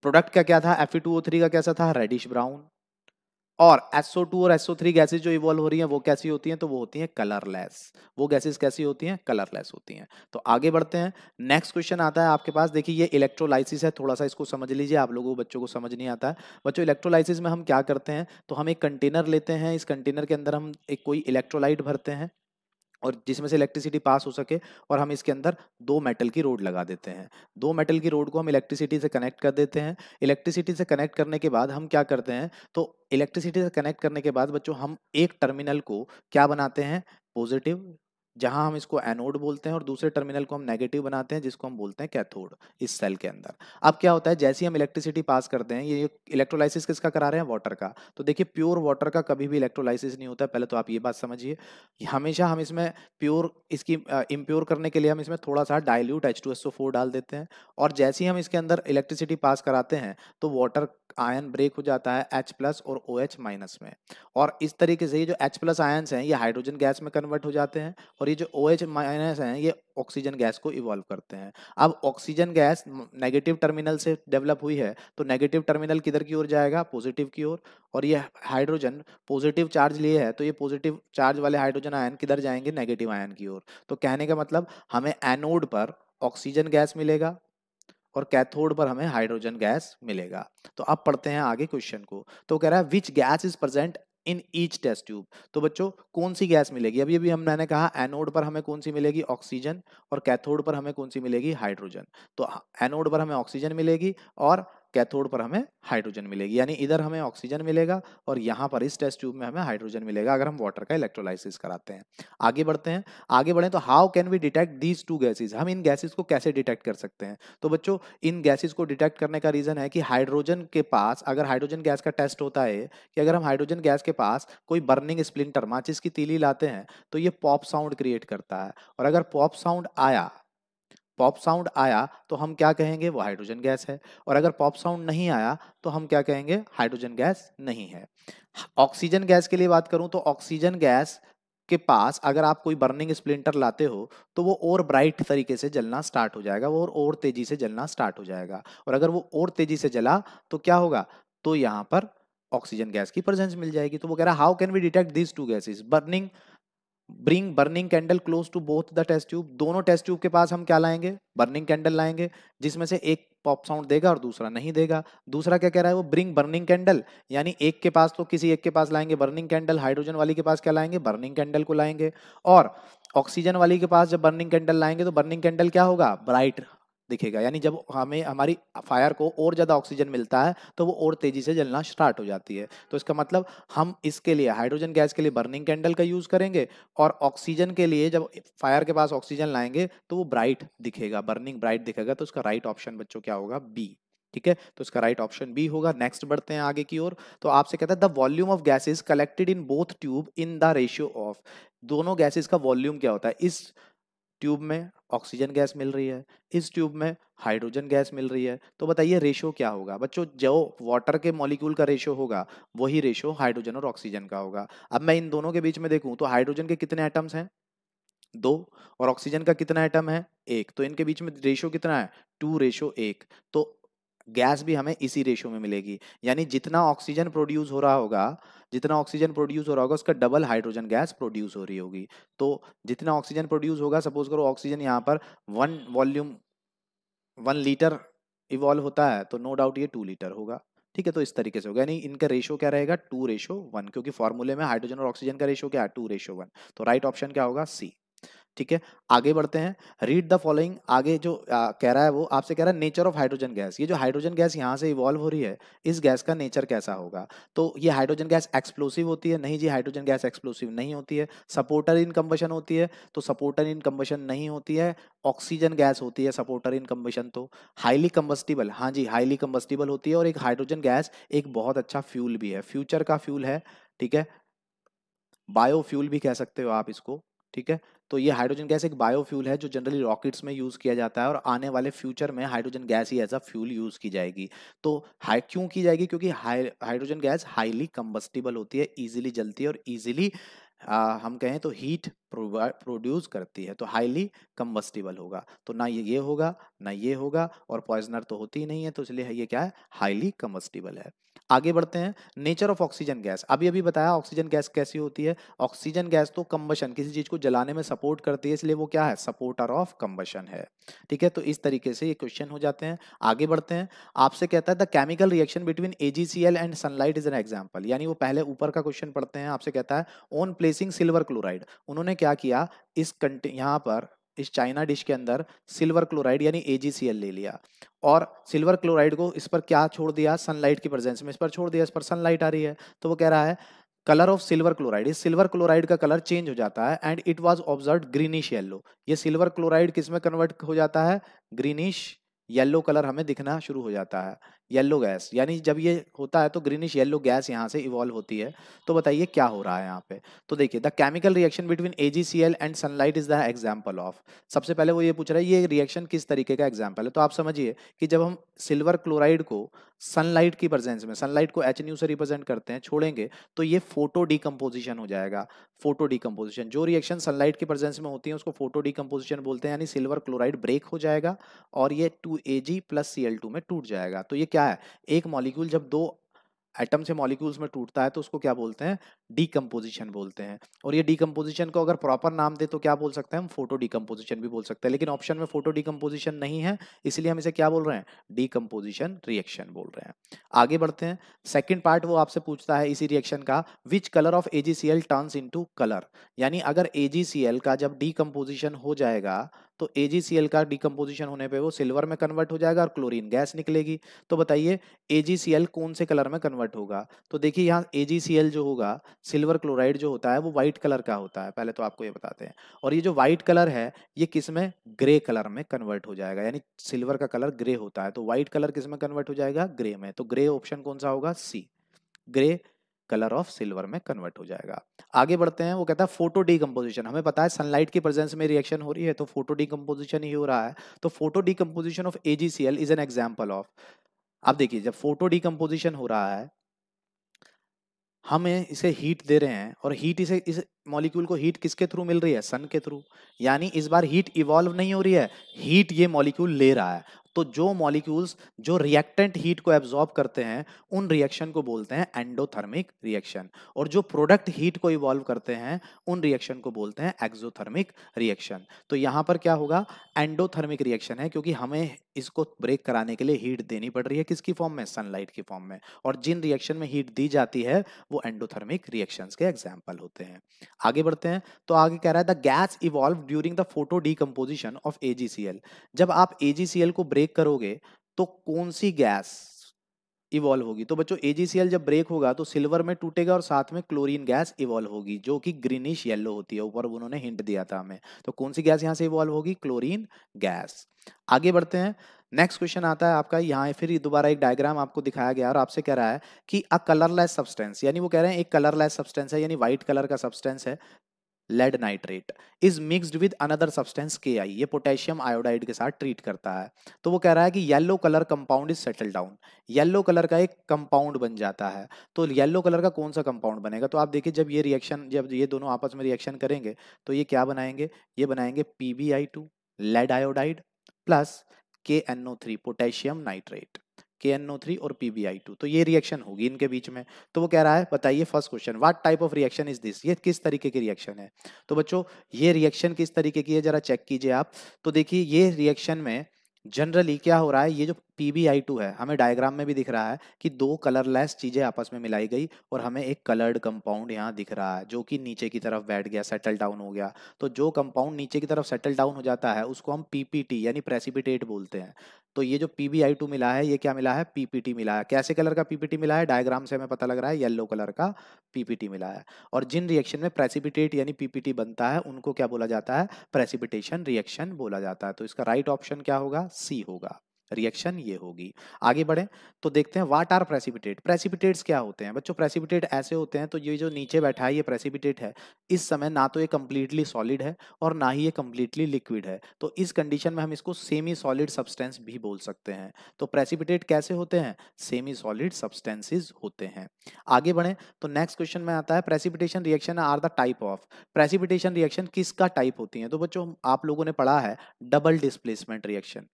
प्रोडक्ट का क्या था Fe2O3 का कैसा था रेडिश ब्राउन और SO2 और SO3 गैसेज जो इवॉल्व हो रही हैं वो कैसी होती हैं तो वो होती हैं कलरलेस वो गैसेज कैसी होती हैं कलरलेस होती हैं तो आगे बढ़ते हैं नेक्स्ट क्वेश्चन आता है आपके पास देखिए ये इलेक्ट्रोलाइसिस है थोड़ा सा इसको समझ लीजिए आप लोगों बच्चों को समझ नहीं आता है बच्चों इलेक्ट्रोलाइसिस में हम क्या करते हैं तो हम एक कंटेनर लेते हैं इस कंटेनर के अंदर हम एक कोई इलेक्ट्रोलाइट भरते हैं और जिसमें से इलेक्ट्रिसिटी पास हो सके और हम इसके अंदर दो मेटल की रोड लगा देते हैं दो मेटल की रोड को हम इलेक्ट्रिसिटी से कनेक्ट कर देते हैं इलेक्ट्रिसिटी से कनेक्ट करने के बाद हम क्या करते हैं तो इलेक्ट्रिसिटी से कनेक्ट करने के बाद बच्चों हम एक टर्मिनल को क्या बनाते हैं पॉजिटिव जहां हम इसको एनोड बोलते हैं और दूसरे टर्मिनल को हम नेगेटिव बनाते हैं जिसको हम बोलते हैं कैथोड इस सेल के अंदर अब क्या होता है जैसे हम इलेक्ट्रिसिटी पास करते हैं ये इलेक्ट्रोलाइसिस किसका करा रहे हैं वाटर का तो देखिए प्योर वाटर का कभी भी इलेक्ट्रोलाइसिस नहीं होता पहले तो आप ये बात समझिए हमेशा हम इसमें प्योर इसकी इम्प्योर करने के लिए हम इसमें थोड़ा सा डायल्यूट एच डाल देते हैं और जैसे ही हम इसके अंदर इलेक्ट्रिसिटी पास कराते हैं तो वाटर आयन ब्रेक हो जाता है एच प्लस और ओ माइनस में और इस तरीके से ये जो एच प्लस आयन हैं ये हाइड्रोजन गैस में कन्वर्ट हो जाते हैं और और ये जो ओ एच माइनस है ये ऑक्सीजन गैस को इवॉल्व करते हैं अब ऑक्सीजन गैस नेगेटिव टर्मिनल से डेवलप हुई है तो नेगेटिव टर्मिनल किधर की ओर जाएगा पॉजिटिव की ओर और ये हाइड्रोजन पॉजिटिव चार्ज लिए है तो ये पॉजिटिव चार्ज वाले हाइड्रोजन आयन किधर जाएंगे नेगेटिव आयन की ओर तो कहने का मतलब हमें एनोड पर ऑक्सीजन गैस मिलेगा और कैथोड पर हमें हाइड्रोजन गैस मिलेगा तो अब पढ़ते हैं आगे क्वेश्चन को तो कह रहा है which gas is present in each test tube तो बच्चों कौन सी गैस मिलेगी अभी अभी हम मैंने कहा एनोड पर हमें कौन सी मिलेगी ऑक्सीजन और कैथोड पर हमें कौन सी मिलेगी हाइड्रोजन तो एनोड पर हमें ऑक्सीजन मिलेगी और कैथोड पर हमें हाइड्रोजन मिलेगी यानी इधर हमें ऑक्सीजन मिलेगा और यहाँ पर इस टेस्ट ट्यूब में हमें हाइड्रोजन मिलेगा अगर हम वाटर का इलेक्ट्रोलाइसिस कराते हैं आगे बढ़ते हैं आगे बढ़ें तो how can we detect these two gases हम इन गैसेज को कैसे डिटेक्ट कर सकते हैं तो बच्चों इन गैसेज को डिटेक्ट करने का रीजन है कि हाइड्रोजन के पास अगर हाइड्रोजन गैस का टेस्ट होता है कि अगर हम हाइड्रोजन गैस के पास कोई बर्निंग स्प्लिंटर माचिस की तीली लाते हैं तो ये पॉप साउंड क्रिएट करता है और अगर पॉप साउंड आया पॉप साउंड आया तो हम क्या कहेंगे वो हाइड्रोजन गैस है और अगर पॉप साउंड नहीं आया तो हम क्या कहेंगे हाइड्रोजन गैस नहीं है ऑक्सीजन गैस के लिए बात करूं तो ऑक्सीजन गैस के पास अगर आप कोई बर्निंग स्प्लिंटर लाते हो तो वो और ब्राइट तरीके से जलना स्टार्ट हो जाएगा वो और, और तेजी से जलना स्टार्ट हो जाएगा और अगर वो और तेजी से जला तो क्या होगा तो यहाँ पर ऑक्सीजन गैस की प्रेजेंस मिल जाएगी तो वो कह रहा है how can we detect this two gases burning bring burning candle close to both the test tube दोनों टेस्ट ट्यूब के पास हम क्या लाएंगे बर्निंग कैंडल लाएंगे जिसमें से एक पॉप साउंड देगा और दूसरा नहीं देगा दूसरा क्या कह रहा है वो ब्रिंग बर्निंग कैंडल यानी एक के पास तो किसी एक के पास लाएंगे बर्निंग कैंडल हाइड्रोजन वाली के पास क्या लाएंगे बर्निंग कैंडल को लाएंगे और ऑक्सीजन वाली के पास जब बर्निंग कैंडल लाएंगे तो बर्निंग कैंडल क्या होगा ब्राइट दिखेगा यानी जब हमें हमारी फायर को और ज़्यादा ऑक्सीजन मिलता है तो वो और तेज़ी से जलना स्टार्ट हो जाती है तो इसका मतलब हम इसके लिए हाइड्रोजन गैस के लिए बर्निंग कैंडल का यूज़ करेंगे और ऑक्सीजन के लिए जब फायर के पास ऑक्सीजन लाएंगे तो वो ब्राइट दिखेगा बर्निंग ब्राइट दिखेगा तो उसका राइट ऑप्शन बच्चों क्या होगा बी ठीक है तो इसका राइट ऑप्शन बी होगा नेक्स्ट बढ़ते हैं आगे की ओर तो आपसे कहता है the volume of gases collected in both tube in the ratio of दोनों गैसेस का वॉल्यूम क्या होता है इस ट्यूब में ऑक्सीजन गैस मिल रही है इस ट्यूब में हाइड्रोजन गैस मिल रही है तो बताइए रेशो क्या होगा बच्चों जो वाटर के मॉलिक्यूल का रेशो होगा वही रेशो हाइड्रोजन और ऑक्सीजन का होगा अब मैं इन दोनों के बीच में देखूं तो हाइड्रोजन के कितने आइटम्स हैं दो और ऑक्सीजन का कितना आइटम है एक तो इनके बीच में रेशो कितना है टू रेशो एक तो गैस भी हमें इसी रेशो में मिलेगी यानी जितना ऑक्सीजन प्रोड्यूस हो रहा होगा जितना ऑक्सीजन प्रोड्यूस हो रहा होगा उसका डबल हाइड्रोजन गैस प्रोड्यूस हो रही होगी तो जितना ऑक्सीजन प्रोड्यूस होगा सपोज करो ऑक्सीजन यहाँ पर one volume one litre evolve होता है तो नो डाउट ये टू लीटर होगा ठीक है तो इस तरीके से होगा यानी इनका रेशो क्या रहेगा टू रेशो वन क्योंकि फॉर्मूले में हाइड्रोजन और ऑक्सीजन का रेशो क्या है टू रेशो वन तो राइट ऑप्शन क्या होगा सी ठीक है आगे बढ़ते हैं रीड द फॉलोइंग आगे जो आ, कह रहा है वो आपसे कह रहा है नेचर ऑफ हाइड्रोजन गैस ये जो हाइड्रोजन गैस यहाँ से इवॉल्व हो रही है इस गैस का नेचर कैसा होगा तो ये हाइड्रोजन गैस एक्सप्लोसिव होती है नहीं जी हाइड्रोजन गैस एक्सप्लोसिव नहीं होती है सपोर्टर इन कम्बशन होती है तो सपोर्टर इन कम्बशन नहीं होती है ऑक्सीजन गैस होती है सपोर्टर इन कम्बशन तो हाईली कम्बस्टिबल हाँ जी हाईली कम्बस्टिबल होती है और एक हाइड्रोजन गैस एक बहुत अच्छा फ्यूल भी है फ्यूचर का फ्यूल है ठीक है बायोफ्यूल भी कह सकते हो आप इसको ठीक है तो ये हाइड्रोजन गैस एक बायोफ्यूल है जो जनरली रॉकेट्स में यूज़ किया जाता है और आने वाले फ्यूचर में हाइड्रोजन गैस ही एज अ फ्यूल यूज़ की जाएगी तो हाई क्यों की जाएगी क्योंकि हाइड्रोजन गैस हाईली कम्बस्टिबल होती है ईजिली जलती है और ईजिली हम कहें तो हीट प्रोड्यूस करती है तो हाईली कम्बस्टिबल होगा तो ना ये ये होगा ना ये होगा और पॉइजनर तो होती ही नहीं है तो इसलिए ये क्या है हाईली कम्बस्टिबल है आगे बढ़ते हैं नेचर ऑफ ऑक्सीजन गैस अभी अभी बताया ऑक्सीजन गैस कैसी होती है ऑक्सीजन गैस तो कम्बशन किसी चीज को जलाने में सपोर्ट करती है इसलिए वो क्या है सपोर्टर ऑफ कम्बशन है ठीक है तो इस तरीके से ये क्वेश्चन हो जाते हैं आगे बढ़ते हैं आपसे कहता है the chemical reaction between A G C L and sunlight is an example यानी वो पहले ऊपर का क्वेश्चन पढ़ते हैं आपसे कहता है ओन प्लेसिंग सिल्वर क्लोराइड उन्होंने क्या किया इस यहाँ पर इस चाइना डिश के अंदर सिल्वर क्लोराइड यानी ए ले लिया और सिल्वर क्लोराइड को इस पर क्या छोड़ दिया सनलाइट की प्रेजेंस में इस पर छोड़ दिया इस पर सनलाइट आ रही है तो वो कह रहा है कलर ऑफ सिल्वर क्लोराइड इस सिल्वर क्लोराइड का कलर चेंज हो जाता है and it was observe greenish yellow ये सिल्वर क्लोराइड किस में कन्वर्ट हो जाता है ग्रीनिश येल्लो कलर हमें दिखना शुरू हो जाता है येलो गैस यानी जब ये होता है तो ग्रीनिश येलो गैस यहाँ से इवॉल्व होती है तो बताइए क्या हो रहा है यहाँ पे तो देखिए the chemical reaction between A and sunlight is the example of सबसे पहले वो ये पूछ रहा है ये रिएक्शन किस तरीके का एग्जाम्पल है तो आप समझिए कि जब हम सिल्वर क्लोराइड को सनलाइट की प्रेजेंस में सनलाइट को एच से रिप्रेजेंट करते हैं छोड़ेंगे तो ये फोटो डिकम्पोजिशन हो जाएगा फोटो डिकम्पोजिशन जो रिएक्शन सनलाइट की प्रेजेंस में होती है उसको फोटो डिकम्पोजिशन बोलते हैं यानी सिल्वर क्लोराइड ब्रेक हो जाएगा और ये two A G plus C L two में टूट जाएगा तो ये क्या क्या है एक मॉलिक्यूल जब दो एटम से मॉलिक्यूल्स में टूटता है तो उसको क्या बोलते हैं डीकम्पोजिशन बोलते हैं और ये डीकम्पोजिशन को अगर प्रॉपर नाम दे तो क्या बोल सकते हैं हम फोटो डीकम्पोजिशन भी बोल सकते हैं लेकिन ऑप्शन में फोटो डीकम्पोजिशन नहीं है इसलिए हम इसे क्या बोल रहे हैं डीकम्पोजिशन रिएक्शन बोल रहे हैं आगे बढ़ते हैं सेकेंड पार्ट वो आपसे पूछता है इसी रिएक्शन का which colour of A G C L turns into colour यानी अगर ए जी सी एल का जब डीकम्पोजिशन हो जाएगा तो ए का डीकम्पोजिशन होने पर वो सिल्वर में कन्वर्ट हो जाएगा और क्लोरिन गैस निकलेगी तो बताइए ए कौन से कलर में कन्वर्ट होगा तो देखिए यहाँ ए जो होगा सिल्वर क्लोराइड जो होता है वो वाइट कलर का होता है पहले तो आपको ये बताते हैं और ये जो व्हाइट कलर है ये किस में ग्रे कलर में कन्वर्ट हो जाएगा यानी सिल्वर का कलर ग्रे होता है तो व्हाइट कलर किस में कन्वर्ट हो जाएगा ग्रे में तो ग्रे ऑप्शन कौन सा होगा C grey colour of silver में कन्वर्ट हो जाएगा आगे बढ़ते हैं वो कहता है फोटो डिकम्पोजिशन हमें पता है सनलाइट की प्रेजेंस में रिएक्शन हो रही है तो फोटो डिकम्पोजिशन ही हो रहा है तो photo decomposition of A G C L is an example of आप देखिए जब फोटो डिकम्पोजिशन हो रहा है हम इसे हीट दे रहे हैं और हीट इसे इस मॉलिक्यूल को हीट किसके थ्रू मिल रही है सन के थ्रू यानी इस बार हीट इवॉल्व नहीं हो रही है हीट ये मॉलिक्यूल ले रहा है तो जो मॉलिक्यूल्स जो रिएक्टेंट हीट को एब्जॉर्ब करते हैं उन रिएक्शन को बोलते हैं एंडोथर्मिक रिएक्शन और जो प्रोडक्ट हीट को इवॉल्व करते हैं उन रिएक्शन को बोलते हैं एक्सोथर्मिक रिएक्शन तो यहां पर क्या होगा एंडोथर्मिक रिएक्शन है क्योंकि हमें इसको ब्रेक कराने के लिए हीट देनी पड़ रही है किसकी फॉर्म में सनलाइट की फॉर्म में और जिन रिएक्शन में हीट दी जाती है वो एंडोथर्मिक रिएक्शन के एग्जाम्पल होते हैं आगे बढ़ते हैं तो आगे कह रहा है the gas evolve during the photo decomposition of A G C L जब आप एजीसीएल को ब्रेक करोगे तो कौन सी गैस इवॉल्व होगी तो बच्चों एजीसीएल जब ब्रेक होगा तो सिल्वर में टूटेगा और साथ में क्लोरीन गैस इवॉल्व होगी जो कि ग्रीनिश येलो होती है ऊपर उन्होंने हिंट दिया था हमें तो कौन सी गैस यहाँ से इवॉल्व होगी क्लोरीन गैस आगे बढ़ते हैं नेक्स्ट क्वेश्चन आता है आपका यहाँ फिर दोबारा एक डायग्राम आपको दिखाया गया और आपसे कह रहा है कि अ कलरलेस सब्सटेंस यानी वो कह रहे हैं एक कलरलेस सब्सटेंस है यानी व्हाइट कलर का सब्सटेंस है lead nitrate is mixed with another substance K I ये पोटेशियम आयोडाइड के साथ ट्रीट करता है तो वो कह रहा है कि yellow colour compound is settle down yellow colour का एक कंपाउंड बन जाता है तो येलो कलर का कौन सा कंपाउंड बनेगा तो आप देखिए जब ये रिएक्शन जब ये दोनों आपस में रिएक्शन करेंगे तो ये क्या बनाएंगे ये बनाएंगे P B I two lead iodide plus K three potassium nitrate K N O three और टू तो ये रिएक्शन होगी इनके बीच में तो वो कह रहा है बताइए first question what type of reaction is this ये किस तरीके की रिएक्शन है तो बच्चों ये रिएक्शन किस तरीके की है जरा चेक कीजिए आप तो देखिए ये रिएक्शन में जनरली क्या हो रहा है ये जो पी टू है हमें डायग्राम में भी दिख रहा है कि दो कलरलेस चीज़ें आपस में मिलाई गई और हमें एक कलर्ड कंपाउंड यहाँ दिख रहा है जो कि नीचे की तरफ बैठ गया सेटल डाउन हो गया तो जो कंपाउंड नीचे की तरफ सेटल डाउन हो जाता है उसको हम पीपीटी यानी प्रेसिपिटेट बोलते हैं तो ये जो पी टू मिला है ये क्या मिला है पीपीटी मिला है कैसे कलर का पीपीटी मिला है डायग्राम से हमें पता लग रहा है येल्लो कलर का पीपीटी मिला है और जिन रिएक्शन में प्रेसिपिटेट यानी पीपीटी बनता है उनको क्या बोला जाता है प्रेसिपिटेशन रिएक्शन बोला जाता है तो इसका राइट ऑप्शन क्या होगा सी होगा रिएक्शन ये होगी आगे बढ़े तो देखते हैं वाट आर प्रेसिपिटेट प्रेसिपिटेट्स क्या होते हैं बच्चों प्रेसिपिटेट ऐसे होते हैं तो ये जो नीचे बैठा है ये प्रेसिपिटेट है इस समय ना तो ये कम्प्लीटली सॉलिड है और ना ही ये कम्प्लीटली लिक्विड है तो इस कंडीशन में हम इसको सेमी सॉलिड सब्सटेंस भी बोल सकते हैं तो प्रेसिपिटेट कैसे होते हैं सेमी सॉलिड सब्सटेंसेज होते हैं आगे बढ़े तो नेक्स्ट क्वेश्चन में आता है precipitation reaction are the type of precipitation reaction किसका टाइप होती है तो बच्चों आप लोगों ने पढ़ा है double displacement reaction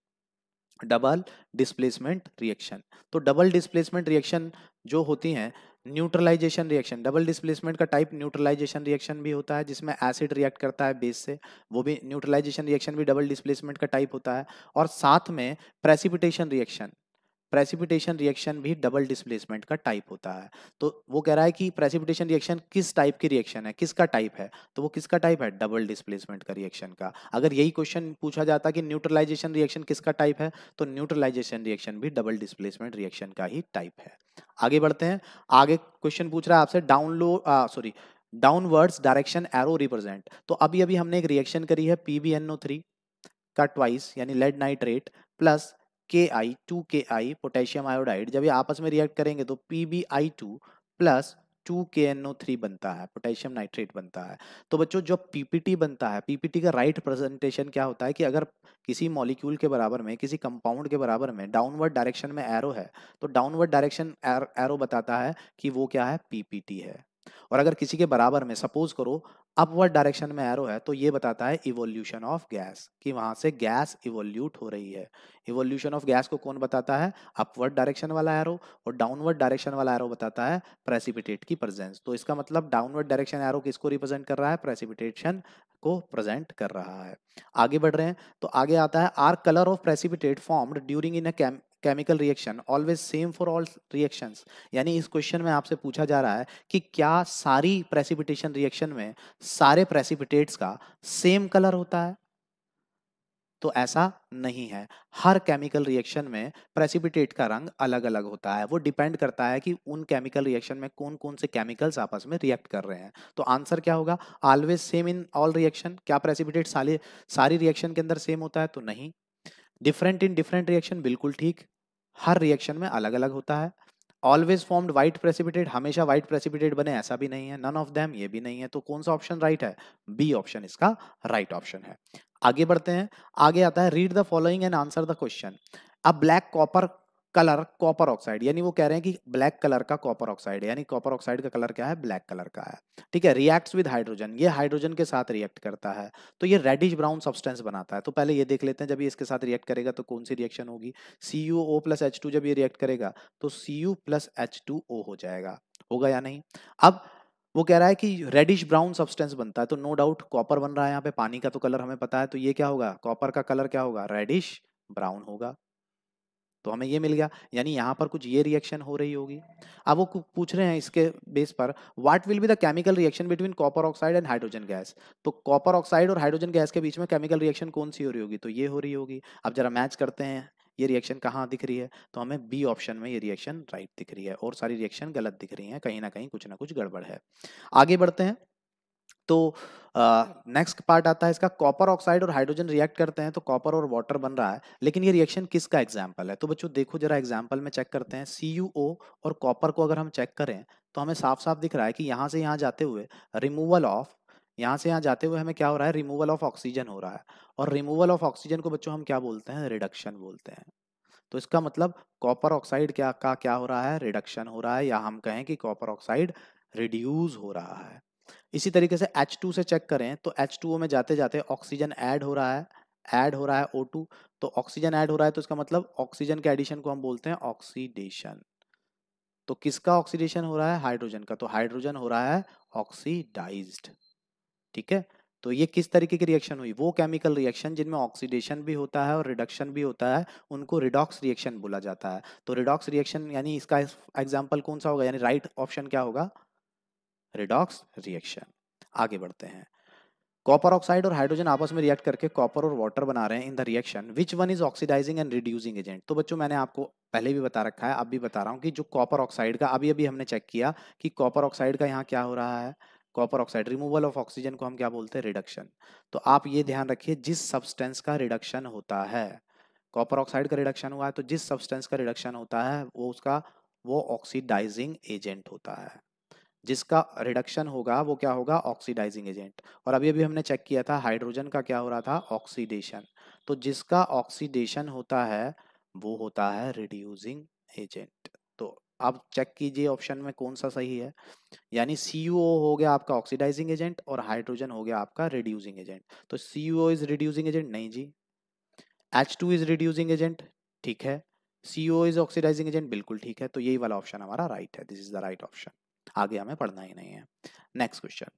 double displacement reaction तो डबल डिस्प्लेसमेंट रिएक्शन जो होती हैं न्यूट्रलाइजेशन रिएक्शन डबल डिस्प्लेसमेंट का टाइप न्यूट्रलाइजेशन रिएक्शन भी होता है जिसमें एसिड रिएक्ट करता है बेस से वो भी न्यूट्रलाइजेशन रिएक्शन भी डबल डिस्प्लेसमेंट का टाइप होता है और साथ में प्रेसिपिटेशन रिएक्शन प्रेसिपिटेशन रिएक्शन भी डबल डिस्प्लेसमेंट का टाइप होता है तो वो कह रहा है कि प्रेसिपिटेशन रिएक्शन किस टाइप की रिएक्शन है किसका टाइप है तो वो किसका टाइप है डबल डिस्प्लेसमेंट का रिएक्शन का अगर यही क्वेश्चन पूछा जाता कि न्यूट्रलाइजेशन रिएक्शन किसका टाइप है तो न्यूट्रलाइजेशन रिएक्शन भी डबल डिस्प्लेसमेंट रिएक्शन का ही टाइप है आगे बढ़ते हैं आगे क्वेश्चन पूछ रहा है आपसे download sorry downwards direction arrow represent तो अभी अभी हमने एक रिएक्शन करी है पी का ट्वाइस यानी लेड नाइट्रेट प्लस के आई टू के आई पोटेशियम आयोडाइड जब ये आपस में रिएक्ट करेंगे तो P B I two plus two K N O three बनता है पोटेशियम नाइट्रेट बनता है तो बच्चों जो पीपीटी बनता है पीपीटी का राइट प्रेजेंटेशन क्या होता है कि अगर किसी मॉलिक्यूल के बराबर में किसी कंपाउंड के बराबर में डाउनवर्ड डायरेक्शन में एरो है तो डाउनवर्ड डायरेक्शन एरो बताता है कि वो क्या है पीपीटी है और अगर किसी के बराबर में सपोज करो अपवर्ड डायरेक्शन में एरो है तो ये बताता है इवोल्यूशन ऑफ गैस कि वहां से गैस इवोल्यूट हो रही है इवोल्यूशन ऑफ गैस को कौन बताता है अपवर्ड डायरेक्शन वाला एरो और डाउनवर्ड डायरेक्शन वाला एरो बताता है प्रेसिपिटेट की प्रेजेंस तो इसका मतलब डाउनवर्ड डायरेक्शन एरो किसको रिप्रेजेंट कर रहा है प्रेसिपिटेशन को प्रेजेंट कर रहा है आगे बढ़ रहे हैं तो आगे आता है are colour of precipitate formed during in chemical reaction always same for all reactions यानी इस क्वेश्चन में आपसे पूछा जा रहा है कि क्या सारी प्रेसिपिटेशन रिएक्शन में सारे प्रेसिपिटेट्स का सेम कलर होता है तो ऐसा नहीं है हर केमिकल रिएक्शन में प्रेसिपिटेट का रंग अलग अलग होता है वो डिपेंड करता है कि उन केमिकल रिएक्शन में कौन कौन से केमिकल्स आपस में रिएक्ट कर रहे हैं तो आंसर क्या होगा always same in all reaction क्या प्रेसिपिटेट सारी सारी रिएक्शन के अंदर सेम होता है तो नहीं डिफरेंट इन डिफरेंट रिएक्शन बिल्कुल ठीक हर रिएक्शन में अलग अलग होता है ऑलवेज फॉर्म्ड वाइट प्रेसिपिटेट हमेशा वाइट प्रेसिपिटेट बने ऐसा भी नहीं है नन ऑफ देम ये भी नहीं है तो कौन सा ऑप्शन राइट है बी ऑप्शन इसका राइट right ऑप्शन है आगे बढ़ते हैं आगे आता है read the following and answer the question अब black copper colour copper oxide यानी वो कह रहे हैं कि ब्लैक कलर का कॉपर ऑक्साइड यानी कॉपर ऑक्साइड का कलर क्या है ब्लैक कलर का है ठीक है रिएक्ट्स विद हाइड्रोजन ये हाइड्रोजन के साथ रिएक्ट करता है तो ये रेडिश ब्राउन सब्सटेंस बनाता है तो पहले ये देख लेते हैं जब ये इसके साथ रिएक्ट करेगा तो कौन सी रिएक्शन होगी C U O plus H two जब ये रिएक्ट करेगा तो C U plus H two O हो जाएगा होगा या नहीं अब वो कह रहा है कि रेडिश ब्राउन सब्सटेंस बनता है तो नो डाउट कॉपर बन रहा है यहाँ पे पानी का तो कलर हमें पता है तो ये क्या होगा कॉपर का कलर क्या होगा रेडिश ब्राउन होगा तो हमें ये मिल गया यानी यहाँ पर कुछ ये रिएक्शन हो रही होगी अब वो पूछ रहे हैं इसके बेस पर what will be the chemical reaction between copper oxide and hydrogen gas तो कॉपर ऑक्साइड और हाइड्रोजन गैस के बीच में केमिकल रिएक्शन कौन सी हो रही होगी तो ये हो रही होगी अब जरा मैच करते हैं ये रिएक्शन कहाँ दिख रही है तो हमें बी ऑप्शन में ये रिएक्शन राइट दिख रही है और सारी रिएक्शन गलत दिख रही है कहीं ना कहीं कुछ ना कुछ गड़बड़ है आगे बढ़ते हैं तो नेक्स्ट uh, पार्ट आता है इसका कॉपर ऑक्साइड और हाइड्रोजन रिएक्ट करते हैं तो कॉपर और वाटर बन रहा है लेकिन ये रिएक्शन किसका एग्जाम्पल है तो बच्चों देखो जरा एग्जाम्पल में चेक करते हैं सी और कॉपर को अगर हम चेक करें तो हमें साफ साफ दिख रहा है कि यहाँ से यहाँ जाते हुए रिमूवल ऑफ यहाँ से यहाँ जाते हुए हमें क्या हो रहा है रिमूवल ऑफ ऑक्सीजन हो रहा है और रिमूवल ऑफ ऑक्सीजन को बच्चों हम क्या बोलते हैं रिडक्शन बोलते हैं तो इसका मतलब कॉपर ऑक्साइड क्या का क्या हो रहा है रिडक्शन हो रहा है या हम कहें कि कॉपर ऑक्साइड रिड्यूज हो रहा है इसी तरीके से H2 से चेक करें तो H2O में जाते जाते ऑक्सीजन ऐड हो रहा है ऐड हो रहा है O2 तो ऑक्सीजन ऐड हो रहा है तो इसका मतलब ऑक्सीजन के एडिशन को हम बोलते हैं ऑक्सीडेशन तो किसका ऑक्सीडेशन हो रहा है हाइड्रोजन का तो हाइड्रोजन हो रहा है ऑक्सीडाइज ठीक है तो ये किस तरीके की रिएक्शन हुई वो केमिकल रिएक्शन जिनमें ऑक्सीडेशन भी होता है और रिडक्शन भी होता है उनको रिडॉक्स रिएक्शन बोला जाता है तो रिडॉक्स रिएक्शन यानी इसका एग्जांपल कौन सा होगा यानी राइट ऑप्शन क्या होगा रिडॉक्स रिएक्शन आगे बढ़ते हैं कॉपर ऑक्साइड और हाइड्रोजन आपस में रिएक्ट करके कॉपर और वाटर बना रहे हैं in the reaction which one is oxidising and reducing agent तो बच्चों मैंने आपको पहले भी बता रखा है अब भी बता रहा हूँ कि जो कॉपर ऑक्साइड का अभी अभी हमने चेक किया कि कॉपर ऑक्साइड का यहाँ क्या हो रहा है copper oxide removal of oxygen को हम क्या बोलते हैं रिडक्शन तो आप ये ध्यान रखिए जिस सब्सटेंस का रिडक्शन होता है कॉपर ऑक्साइड का रिडक्शन हुआ है तो जिस सब्सटेंस का रिडक्शन होता है वो उसका वो ऑक्सीडाइजिंग एजेंट होता है जिसका रिडक्शन होगा वो क्या होगा ऑक्सीडाइजिंग एजेंट और अभी अभी हमने चेक किया था हाइड्रोजन का क्या हो रहा था ऑक्सीडेशन तो जिसका ऑक्सीडेशन होता है वो होता है रिड्यूजिंग एजेंट तो आप चेक कीजिए ऑप्शन में कौन सा सही है यानी सी हो गया आपका ऑक्सीडाइजिंग एजेंट और हाइड्रोजन हो गया आपका रिड्यूजिंग एजेंट तो सी इज रिड्यूजिंग एजेंट नहीं जी H two is reducing agent ठीक है सी इज ऑक्सीडाइजिंग एजेंट बिल्कुल ठीक है तो यही वाला ऑप्शन हमारा राइट है this is the right option आगे हमें पढ़ना ही नहीं है नेक्स्ट क्वेश्चन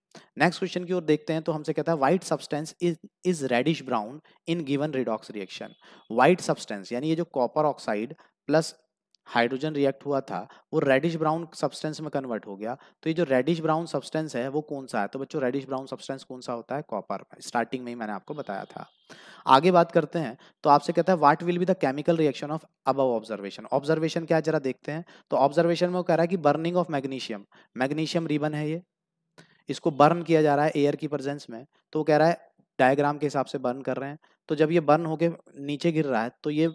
नेक्स्ट क्वेश्चन की ओर देखते हैं तो हमसे कहता है white substance is is reddish brown in given redox reaction white substance यानी ये जो copper oxide plus hydrogen react हुआ था वो रेडिश ब्राउन सब्सटेंस में कन्वर्ट हो गया तो ये जो रेडिश ब्राउन सब्सटेंस है वो कौन सा है तो बच्चों रेडिश ब्राउन सब्सटेंस कौन सा होता है कॉपर स्टार्टिंग में ही मैंने आपको बताया था आगे बात करते हैं तो आपसे कहता है what will be the chemical reaction of अब ऑब्जर्वेशन ऑब्जर्वेशन क्या जरा देखते हैं तो ऑब्जर्वेशन में वो कह रहा है कि burning of magnesium magnesium ribbon है ये इसको बर्न किया जा रहा है एयर की प्रेजेंस में तो वो कह रहा है डायग्राम के हिसाब से बर्न कर रहे हैं तो जब ये बर्न होके नीचे गिर रहा है तो ये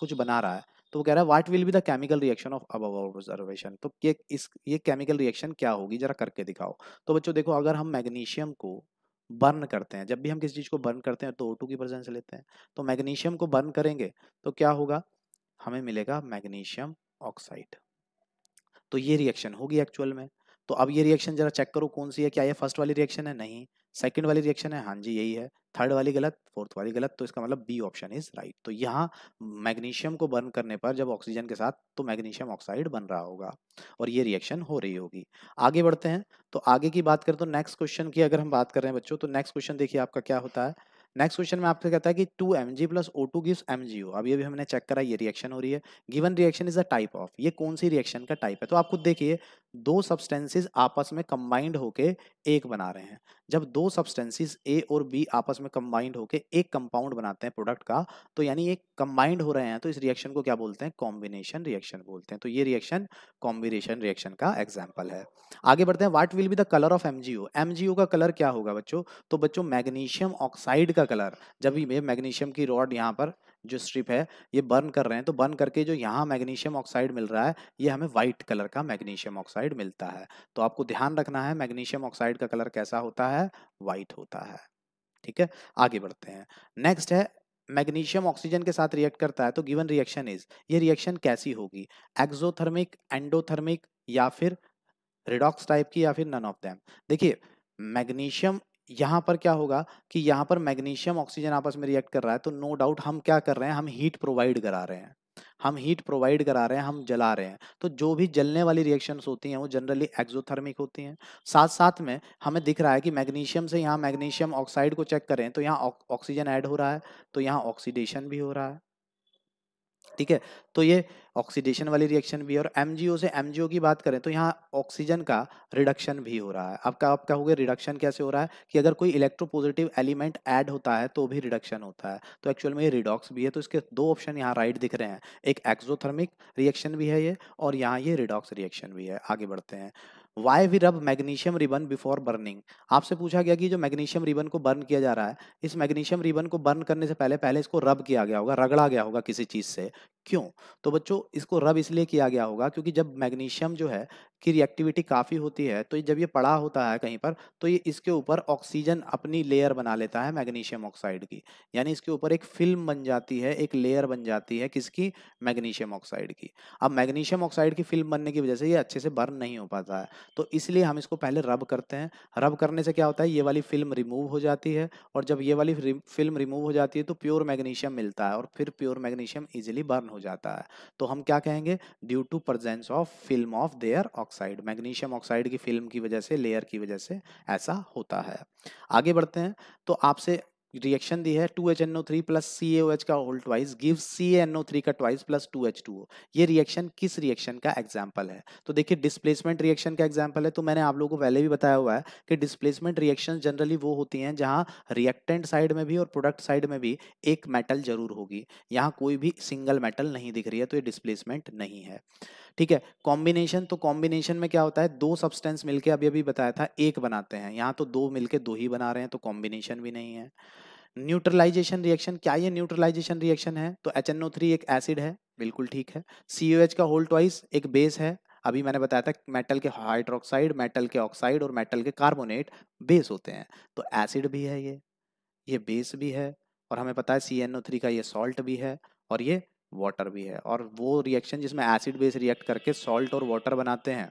कुछ बना रहा है तो वो कह रहा है what will be the chemical reaction of अब ऑब्जर्वेशन तो ये इस ये केमिकल रिएक्शन क्या होगी जरा करके दिखाओ तो बच्चों देखो अगर हम मैग्नीशियम को बर्न करते हैं जब भी हम किसी चीज़ को बर्न करते हैं तो ओ की प्रेजेंस लेते हैं तो मैग्नीशियम को बर्न करेंगे तो क्या होगा हमें मिलेगा मैग्नीशियम ऑक्साइड तो ये रिएक्शन होगी एक्चुअल में तो अब ये रिएक्शन जरा चेक करो कौन सी है क्या ये फर्स्ट वाली रिएक्शन है नहीं सेकंड वाली रिएक्शन है हाँ जी यही है थर्ड वाली गलत फोर्थ वाली गलत तो इसका मतलब बी ऑप्शन इज राइट तो यहाँ मैग्नीशियम को बर्न करने पर जब ऑक्सीजन के साथ तो मैग्नीशियम ऑक्साइड बन रहा होगा और ये रिएक्शन हो रही होगी आगे बढ़ते हैं तो आगे की बात करें तो नेक्स्ट क्वेश्चन की अगर हम बात कर रहे हैं बच्चों तो नेक्स्ट क्वेश्चन देखिए आपका क्या होता है नेक्स्ट क्वेश्चन में आपसे कहता है कि two M G plus O two gives M G O अभी अभी हमने चेक करा ये रिएक्शन हो रही है given reaction is a type of ये कौन सी रिएक्शन का टाइप है तो आप खुद देखिए दो सब्सटेंसेस आपस में कंबाइंड होके एक बना रहे हैं जब दो सब्सटेंसेस ए और बी आपस में कंबाइंड होके एक कंपाउंड बनाते हैं प्रोडक्ट का तो यानी ये कंबाइंड हो रहे हैं तो इस रिएक्शन को क्या बोलते हैं कॉम्बिनेशन रिएक्शन बोलते हैं तो ये रिएक्शन कॉम्बिनेशन रिएक्शन का एग्जाम्पल है आगे बढ़ते हैं what will be the colour of M G का कलर क्या होगा बच्चों तो बच्चों मैग्नीशियम ऑक्साइड का कलर जब ये मैग्नीशियम की रॉड यहाँ पर जो स्ट्रिप है ये बर्न कर रहे हैं तो बर्न करके जो यहाँ मैग्नीशियम ऑक्साइड मिल रहा है ये हमें वाइट कलर का मैग्नीशियम ऑक्साइड मिलता है तो आपको ध्यान रखना है मैग्नीशियम ऑक्साइड का कलर कैसा होता है वाइट होता है ठीक है आगे बढ़ते हैं नेक्स्ट है मैग्नीशियम ऑक्सीजन के साथ रिएक्ट करता है तो गिवन रिएक्शन इज ये रिएक्शन कैसी होगी एक्जोथर्मिक एंडोथर्मिक या फिर रिडॉक्स टाइप की या फिर नन ऑफ दैम देखिए मैग्नीशियम यहाँ पर क्या होगा कि यहाँ पर मैग्नीशियम ऑक्सीजन आपस में रिएक्ट कर रहा है तो नो no डाउट हम क्या कर रहे हैं हम हीट प्रोवाइड करा रहे हैं हम हीट प्रोवाइड करा रहे हैं हम जला रहे हैं तो जो भी जलने वाली रिएक्शंस होती हैं वो जनरली एक्जोथर्मिक होती हैं साथ साथ में हमें दिख रहा है कि मैग्नीशियम से यहाँ मैग्नीशियम ऑक्साइड को चेक करें तो यहाँ ऑक्सीजन ऐड हो रहा है तो यहाँ ऑक्सीडेशन भी हो रहा है ठीक है तो ये ऑक्सीडेशन वाली रिएक्शन भी है और एम से एम की बात करें तो यहाँ ऑक्सीजन का रिडक्शन भी हो रहा है आपका आप कहोगे रिडक्शन कैसे हो रहा है कि अगर कोई इलेक्ट्रोपोजिटिव एलिमेंट ऐड होता है तो भी रिडक्शन होता है तो एक्चुअल में ये रिडॉक्स भी है तो इसके दो ऑप्शन यहाँ राइट दिख रहे हैं एक एक्जोथर्मिक रिएक्शन भी है ये और यहाँ ये रिडॉक्स रिएक्शन भी है आगे बढ़ते हैं why we rub magnesium ribbon before burning आपसे पूछा गया कि जो मैग्नीशियम रिबन को बर्न किया जा रहा है इस मैग्नीशियम रिबन को बर्न करने से पहले पहले इसको रब किया गया होगा रगड़ा गया होगा किसी चीज़ से क्यों तो बच्चों इसको रब इसलिए किया गया होगा क्योंकि जब मैग्नीशियम जो है की रिएक्टिविटी काफ़ी होती है तो जब ये पड़ा होता है कहीं पर तो ये इसके ऊपर ऑक्सीजन अपनी लेयर बना लेता है मैग्नीशियम ऑक्साइड की यानी इसके ऊपर एक फिल्म बन जाती है एक लेयर बन जाती है किसकी मैग्नीशियम ऑक्साइड की अब मैग्नीशियम ऑक्साइड की फिल्म बनने की वजह से ये अच्छे से बर्न नहीं हो पाता है तो इसलिए हम इसको पहले रब करते हैं रब करने से क्या होता है ये वाली फिल्म रिमूव हो जाती है और जब ये वाली फिल्म रिमूव हो जाती है तो प्योर मैग्नीशियम मिलता है और फिर प्योर मैग्नीशियम ईजिली बर्न हो जाता है तो हम क्या कहेंगे due to presence of film of their oxide magnesium oxide की फिल्म की वजह से लेयर की वजह से ऐसा होता है आगे बढ़ते हैं तो आपसे रिएक्शन दी है two H N O three plus C A H का whole twice give C N O three का twice plus two H two O ये रिएक्शन किस रिएक्शन का एग्जाम्पल है तो देखिए डिस्प्लेसमेंट रिएक्शन का एग्जाम्पल है तो मैंने आप लोगों को पहले भी बताया हुआ है कि डिस्प्लेसमेंट रिएक्शन जनरली वो होती हैं जहाँ रिएक्टेंट साइड में भी और प्रोडक्ट साइड में भी एक मेटल जरूर होगी यहाँ कोई भी सिंगल मेटल नहीं दिख रही है तो ये डिस्प्लेसमेंट नहीं है ठीक है कॉम्बिनेशन तो कॉम्बिनेशन में क्या होता है दो सब्सटेंस मिलके अभी अभी बताया था एक बनाते हैं यहाँ तो दो मिलके दो ही बना रहे हैं तो कॉम्बिनेशन भी नहीं है न्यूट्रलाइजेशन रिएक्शन क्या ये न्यूट्रलाइजेशन रिएक्शन है तो एच एक एसिड है बिल्कुल ठीक है सी का होल ट्वाइस एक बेस है अभी मैंने बताया था मेटल के हाइड्रोक्साइड मेटल के ऑक्साइड और मेटल के कार्बोनेट बेस होते हैं तो एसिड भी है ये ये बेस भी है और हमें पता है सी एन ओ थ्री का ये सॉल्ट भी है और ये वाटर भी है और वो रिएक्शन जिसमें एसिड बेस रिएक्ट करके सॉल्ट और वाटर बनाते हैं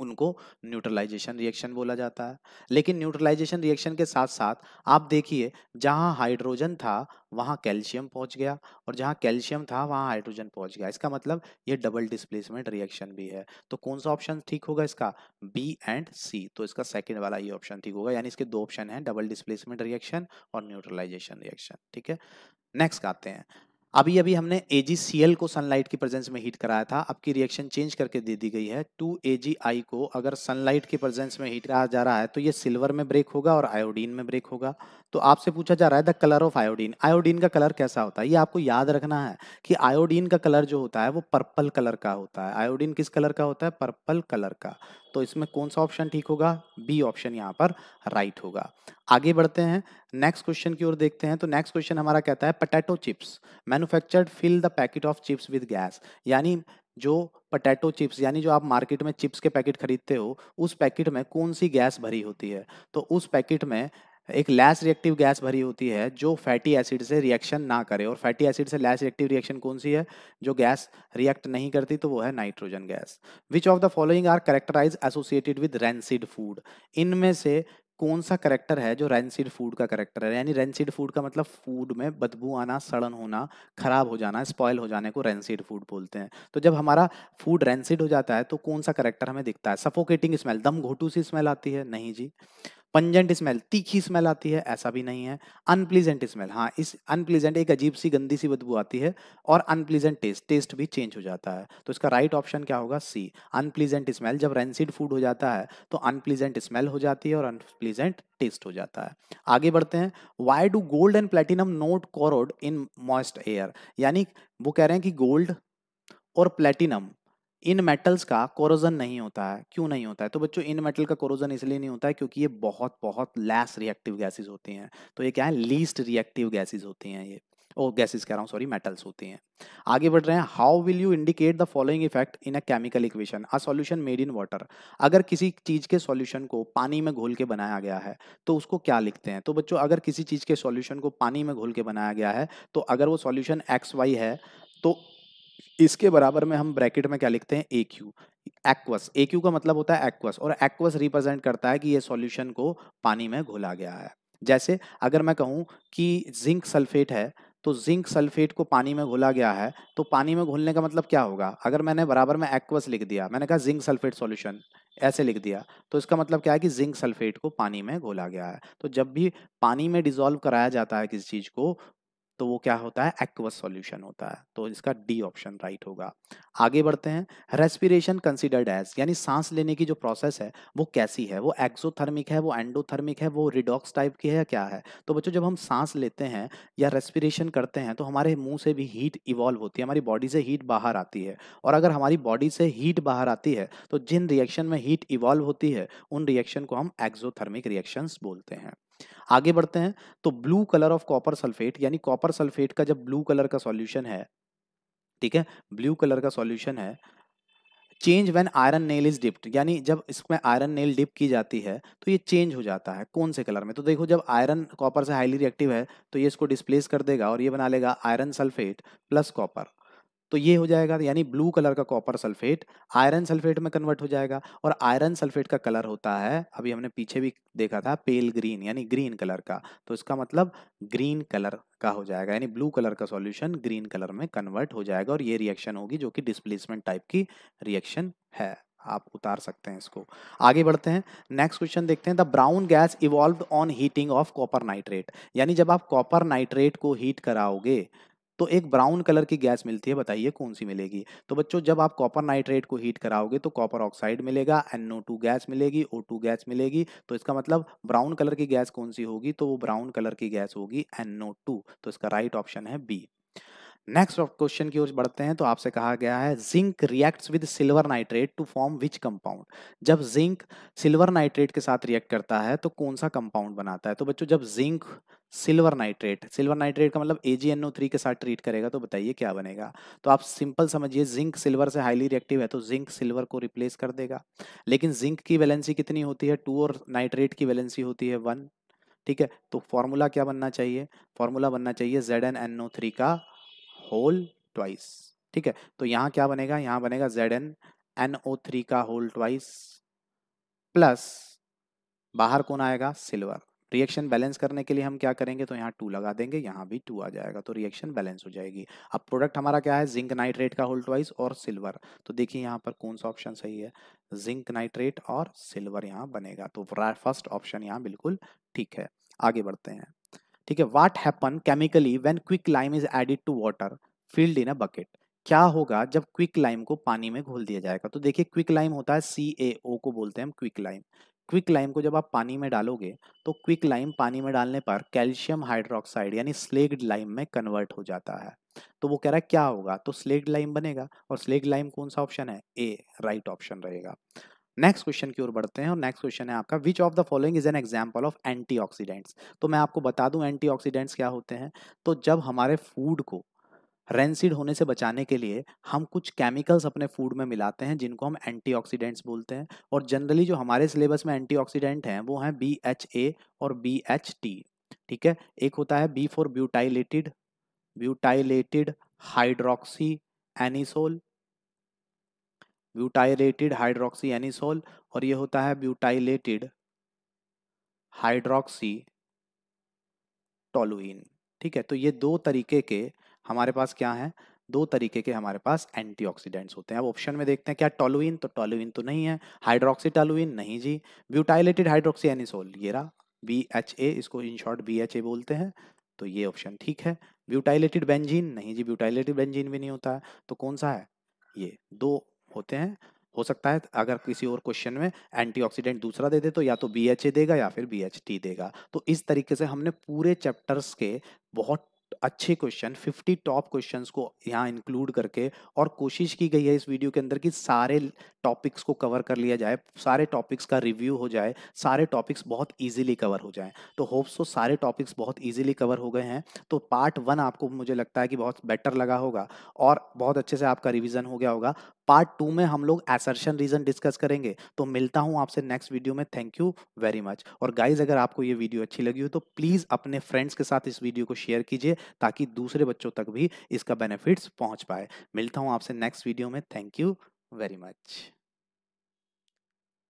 उनको न्यूट्रलाइजेशन रिएक्शन बोला जाता है लेकिन न्यूट्रलाइजेशन रिएक्शन के साथ साथ आप देखिए जहां हाइड्रोजन था वहां कैल्शियम पहुंच गया और जहां कैल्शियम था वहां हाइड्रोजन पहुंच गया इसका मतलब ये डबल डिस्प्लेसमेंट रिएक्शन भी है तो कौन सा ऑप्शन ठीक होगा इसका बी एंड सी तो इसका सेकेंड वाला ये ऑप्शन ठीक होगा यानी इसके दो ऑप्शन हैं डबल डिस्प्लेसमेंट रिएक्शन और न्यूट्रलाइजेशन रिएक्शन ठीक है नेक्स्ट आते हैं अभी अभी हमने ए को सनलाइट की प्रेजेंस में हीट कराया था अब की रिएक्शन चेंज करके दे दी गई है टू ए को अगर सनलाइट की प्रेजेंस में हीट करा जा रहा है तो ये सिल्वर में ब्रेक होगा और आयोडीन में ब्रेक होगा तो आपसे पूछा जा रहा है the colour of iodine iodine का कलर कैसा होता है ये आपको याद रखना है कि आयोडीन का कलर जो होता है वो पर्पल कलर का होता है आयोडीन किस कलर का होता है पर्पल कलर का तो इसमें कौन सा ऑप्शन ठीक होगा बी ऑप्शन यहाँ पर राइट होगा आगे बढ़ते हैं नेक्स्ट क्वेश्चन की ओर देखते हैं तो नेक्स्ट क्वेश्चन हमारा कहता है potato chips manufactured fill the packet of chips with gas यानी जो पटेटो चिप्स यानी जो आप मार्केट में चिप्स के पैकेट खरीदते हो उस पैकेट में कौन सी गैस भरी होती है तो उस पैकेट में एक लैस रिएक्टिव गैस भरी होती है जो फैटी एसिड से रिएक्शन ना करे और फैटी एसिड से लैस रिएक्टिव रिएक्शन कौन सी है जो गैस रिएक्ट नहीं करती तो वो है nitrogen gas which of the following are characterise associated with rancid food इनमें से कौन सा करेक्टर है जो रेंसिड फूड का करेक्टर है यानी रेंसिड फूड का मतलब फूड में बदबू आना सड़न होना खराब हो जाना स्पॉयल हो जाने को रेंसिड फूड बोलते हैं तो जब हमारा फूड रेंसिड हो जाता है तो कौन सा करेक्टर हमें दिखता है सफोकेटिंग स्मेल दम घोटू सी स्मेल आती है नहीं जी पंजेंट स्मेल तीखी स्मेल आती है ऐसा भी नहीं है अनप्लीजेंट स्मेल हाँ इस अनप्लीजेंट एक अजीब सी गंदी सी बदबू आती है और अनप्लीजेंट टेस्ट टेस्ट भी चेंज हो जाता है तो इसका राइट right ऑप्शन क्या होगा सी अनप्लीजेंट स्मेल जब रेंसिड फूड हो जाता है तो अनप्लीजेंट स्मेल हो जाती है और अनप्लीजेंट टेस्ट हो जाता है आगे बढ़ते हैं why do gold and platinum not corrode in moist air यानी वो कह रहे हैं कि गोल्ड और प्लेटिनम इन मेटल्स का कोरोजन नहीं होता है क्यों नहीं होता है तो बच्चों इन मेटल का कोरोजन इसलिए नहीं होता है क्योंकि ये बहुत बहुत लेस रिएक्टिव गैसेस होती हैं तो ये क्या है लीस्ट रिएक्टिव गैसेस होती हैं ये ओ oh, गैसेस कह रहा हूँ सॉरी मेटल्स होती हैं आगे बढ़ रहे हैं how will you indicate the following effect in a chemical equation a solution made in water अगर किसी चीज़ के सॉल्यूशन को पानी में घोल के बनाया गया है तो उसको क्या लिखते हैं तो बच्चों अगर किसी चीज़ के सॉल्यूशन को पानी में घोल के बनाया गया है तो अगर वो सॉल्यूशन एक्स वाई है तो इसके बराबर में हम ब्रैकेट में क्या लिखते हैं A Q aqueous A Q का मतलब होता है एक्वस और एक्वस रिप्रेजेंट करता है कि ये सॉल्यूशन को पानी में घोला गया है जैसे अगर मैं कहूँ कि जिंक सल्फेट है तो जिंक सल्फेट को पानी में घोला गया है तो पानी में घोलने का मतलब क्या होगा अगर मैंने बराबर में एक्वस लिख दिया मैंने कहा जिंक सल्फेट सॉल्यूशन ऐसे लिख दिया तो इसका मतलब क्या है कि जिंक सल्फेट को पानी में घोला गया है तो जब भी पानी में डिजोल्व कराया जाता है किसी चीज़ को तो वो क्या होता है एक्वस सॉल्यूशन होता है तो इसका डी ऑप्शन राइट होगा आगे बढ़ते हैं रेस्पिरेशन कंसिडर्ड एज यानी सांस लेने की जो प्रोसेस है वो कैसी है वो एक्सोथर्मिक है वो एंडोथर्मिक है वो रिडॉक्स टाइप की है या क्या है तो बच्चों जब हम सांस लेते हैं या रेस्पिरेशन करते हैं तो हमारे मुंह से भी हीट इवॉल्व होती है हमारी बॉडी से हीट बाहर आती है और अगर हमारी बॉडी से हीट बाहर आती है तो जिन रिएक्शन में हीट इवॉल्व होती है उन रिएक्शन को हम एक्सोथर्मिक रिएक्शंस बोलते हैं आगे बढ़ते हैं तो blue colour of copper sulphate यानी कॉपर सल्फेट का जब ब्लू कलर का सॉल्यूशन है ठीक है ब्लू कलर का सॉल्यूशन है change when iron nail is dipped यानी जब इसमें आयरन नेल डिप की जाती है तो ये चेंज हो जाता है कौन से कलर में तो देखो जब आयरन कॉपर से हाईली रिएक्टिव है तो ये इसको डिस्प्लेस कर देगा और ये बना लेगा आयरन सल्फेट प्लस कॉपर तो ये हो जाएगा यानी ब्लू कलर का कॉपर सल्फेट आयरन सल्फेट में कन्वर्ट हो जाएगा और आयरन सल्फेट का कलर होता है अभी हमने पीछे भी देखा था पेल ग्रीन यानी ग्रीन कलर का तो इसका मतलब ग्रीन कलर का हो जाएगा यानी ब्लू कलर का सॉल्यूशन ग्रीन कलर में कन्वर्ट हो जाएगा और ये रिएक्शन होगी जो कि डिस्प्लेसमेंट टाइप की रिएक्शन है आप उतार सकते हैं इसको आगे बढ़ते हैं नेक्स्ट क्वेश्चन देखते हैं the brown gas evolve on heating of copper nitrate यानी जब आप कॉपर नाइट्रेट को हीट कराओगे तो एक ब्राउन कलर की गैस मिलती है बताइए कौन सी मिलेगी तो बच्चों जब आप कॉपर नाइट्रेट को हीट कराओगे तो कॉपर ऑक्साइड मिलेगा एनओ टू गैस मिलेगी ओ टू गैस मिलेगी तो इसका मतलब ब्राउन कलर की गैस कौन सी होगी तो वो ब्राउन कलर की गैस होगी एनओ टू तो इसका राइट ऑप्शन है बी नेक्स्ट क्वेश्चन की ओर बढ़ते हैं तो आपसे कहा गया है zinc reacts with silver nitrate to form which compound जब जिंक सिल्वर नाइट्रेट के साथ रिएक्ट करता है तो कौन सा कंपाउंड बनाता है तो बच्चों जब zinc silver nitrate silver nitrate का मतलब AgNO3 के साथ ट्रीट करेगा तो बताइए क्या बनेगा तो आप सिंपल समझिए जिंक सिल्वर से हाईली रिएक्टिव है तो जिंक सिल्वर को रिप्लेस कर देगा लेकिन जिंक की वैलेंसी कितनी होती है टू और नाइट्रेट की वैलेंसी होती है वन ठीक है तो फॉर्मूला क्या बनना चाहिए फॉर्मूला बनना चाहिए जेड एन थ्री का होल ट्वाइस ठीक है तो यहां क्या बनेगा यहां बनेगा Z N N O three का होल ट्वाइस प्लस बाहर कौन आएगा सिल्वर रिएक्शन बैलेंस करने के लिए हम क्या करेंगे तो यहाँ टू लगा देंगे यहाँ भी टू आ जाएगा तो रिएक्शन बैलेंस हो जाएगी अब प्रोडक्ट हमारा क्या है जिंक नाइट्रेट का होल ट्वाइस और सिल्वर तो देखिए यहाँ पर कौन सा ऑप्शन सही है जिंक नाइट्रेट और सिल्वर यहाँ बनेगा तो फर्स्ट ऑप्शन यहाँ बिल्कुल ठीक है आगे बढ़ते हैं ठीक है what happen chemically when quick lime is added to water filled in a bucket क्या होगा जब क्विक लाइम को पानी में घोल दिया जाएगा तो देखिए क्विक लाइम होता है सी ए ओ को बोलते हैं हम क्विक लाइम क्विक लाइम को जब आप पानी में डालोगे तो क्विक लाइम पानी में डालने पर कैल्शियम हाइड्रोक्साइड यानी स्लेग्ड लाइम में कन्वर्ट हो जाता है तो वो कह रहा है क्या होगा तो स्लेग्ड लाइम बनेगा और स्लेग्ड लाइम कौन सा ऑप्शन है ए राइट ऑप्शन रहेगा नेक्स्ट क्वेश्चन की ओर बढ़ते हैं और नेक्स्ट क्वेश्चन है आपका which of the following is an example of anti तो मैं आपको बता दूं एंटी क्या होते हैं तो जब हमारे फूड को रेंसिड होने से बचाने के लिए हम कुछ केमिकल्स अपने फूड में मिलाते हैं जिनको हम एंटी बोलते हैं और जनरली जो हमारे सिलेबस में ऑक्सीडेंट हैं वो हैं बी एच ए और बी एच टी ठीक है एक होता है B for butylated butylated hydroxy anisole butylated hydroxy anisole और ये होता है ब्यूटाइलेटेड हाइड्रोक्सी टोलुइन ठीक है तो ये दो तरीके के हमारे पास क्या है दो तरीके के हमारे पास एंटीऑक्सीडेंट्स होते हैं अब ऑप्शन में देखते हैं क्या टोलुइन तो टोलुइन तो नहीं है हाइड्रोक्सी टोलुइन नहीं जी ब्यूटाइलेटेड हाइड्रोक्सी एनिसोल ये रहा बी एच ए इसको in short B H A बोलते हैं तो ये ऑप्शन ठीक है ब्यूटाइलेटेड बेंजीन नहीं जी ब्यूटाइलेटेड बेंजीन भी नहीं होता है तो कौन सा है ये दो होते हैं हो सकता है अगर किसी और क्वेश्चन में एंटीऑक्सीडेंट दूसरा दे दे तो या तो बी देगा या फिर बी देगा तो इस तरीके से हमने पूरे चैप्टर्स के बहुत अच्छे क्वेश्चन 50 टॉप क्वेश्चंस को यहाँ इंक्लूड करके और कोशिश की गई है इस वीडियो के अंदर कि सारे टॉपिक्स को कवर कर लिया जाए सारे टॉपिक्स का रिव्यू हो जाए सारे टॉपिक्स बहुत इजीली कवर हो जाए तो होप्स सो तो सारे टॉपिक्स बहुत इजीली कवर हो गए हैं तो पार्ट वन आपको मुझे लगता है कि बहुत बेटर लगा होगा और बहुत अच्छे से आपका रिविज़न हो गया होगा पार्ट टू में हम लोग एसर्शन रीजन डिस्कस करेंगे तो मिलता हूँ आपसे नेक्स्ट वीडियो में थैंक यू वेरी मच और गाइज अगर आपको ये वीडियो अच्छी लगी हो तो प्लीज़ अपने फ्रेंड्स के साथ इस वीडियो को शेयर कीजिए ताकि दूसरे बच्चों तक भी इसका बेनिफिट्स पहुंच पाए मिलता हूँ आपसे नेक्स्ट वीडियो में थैंक यू वेरी मच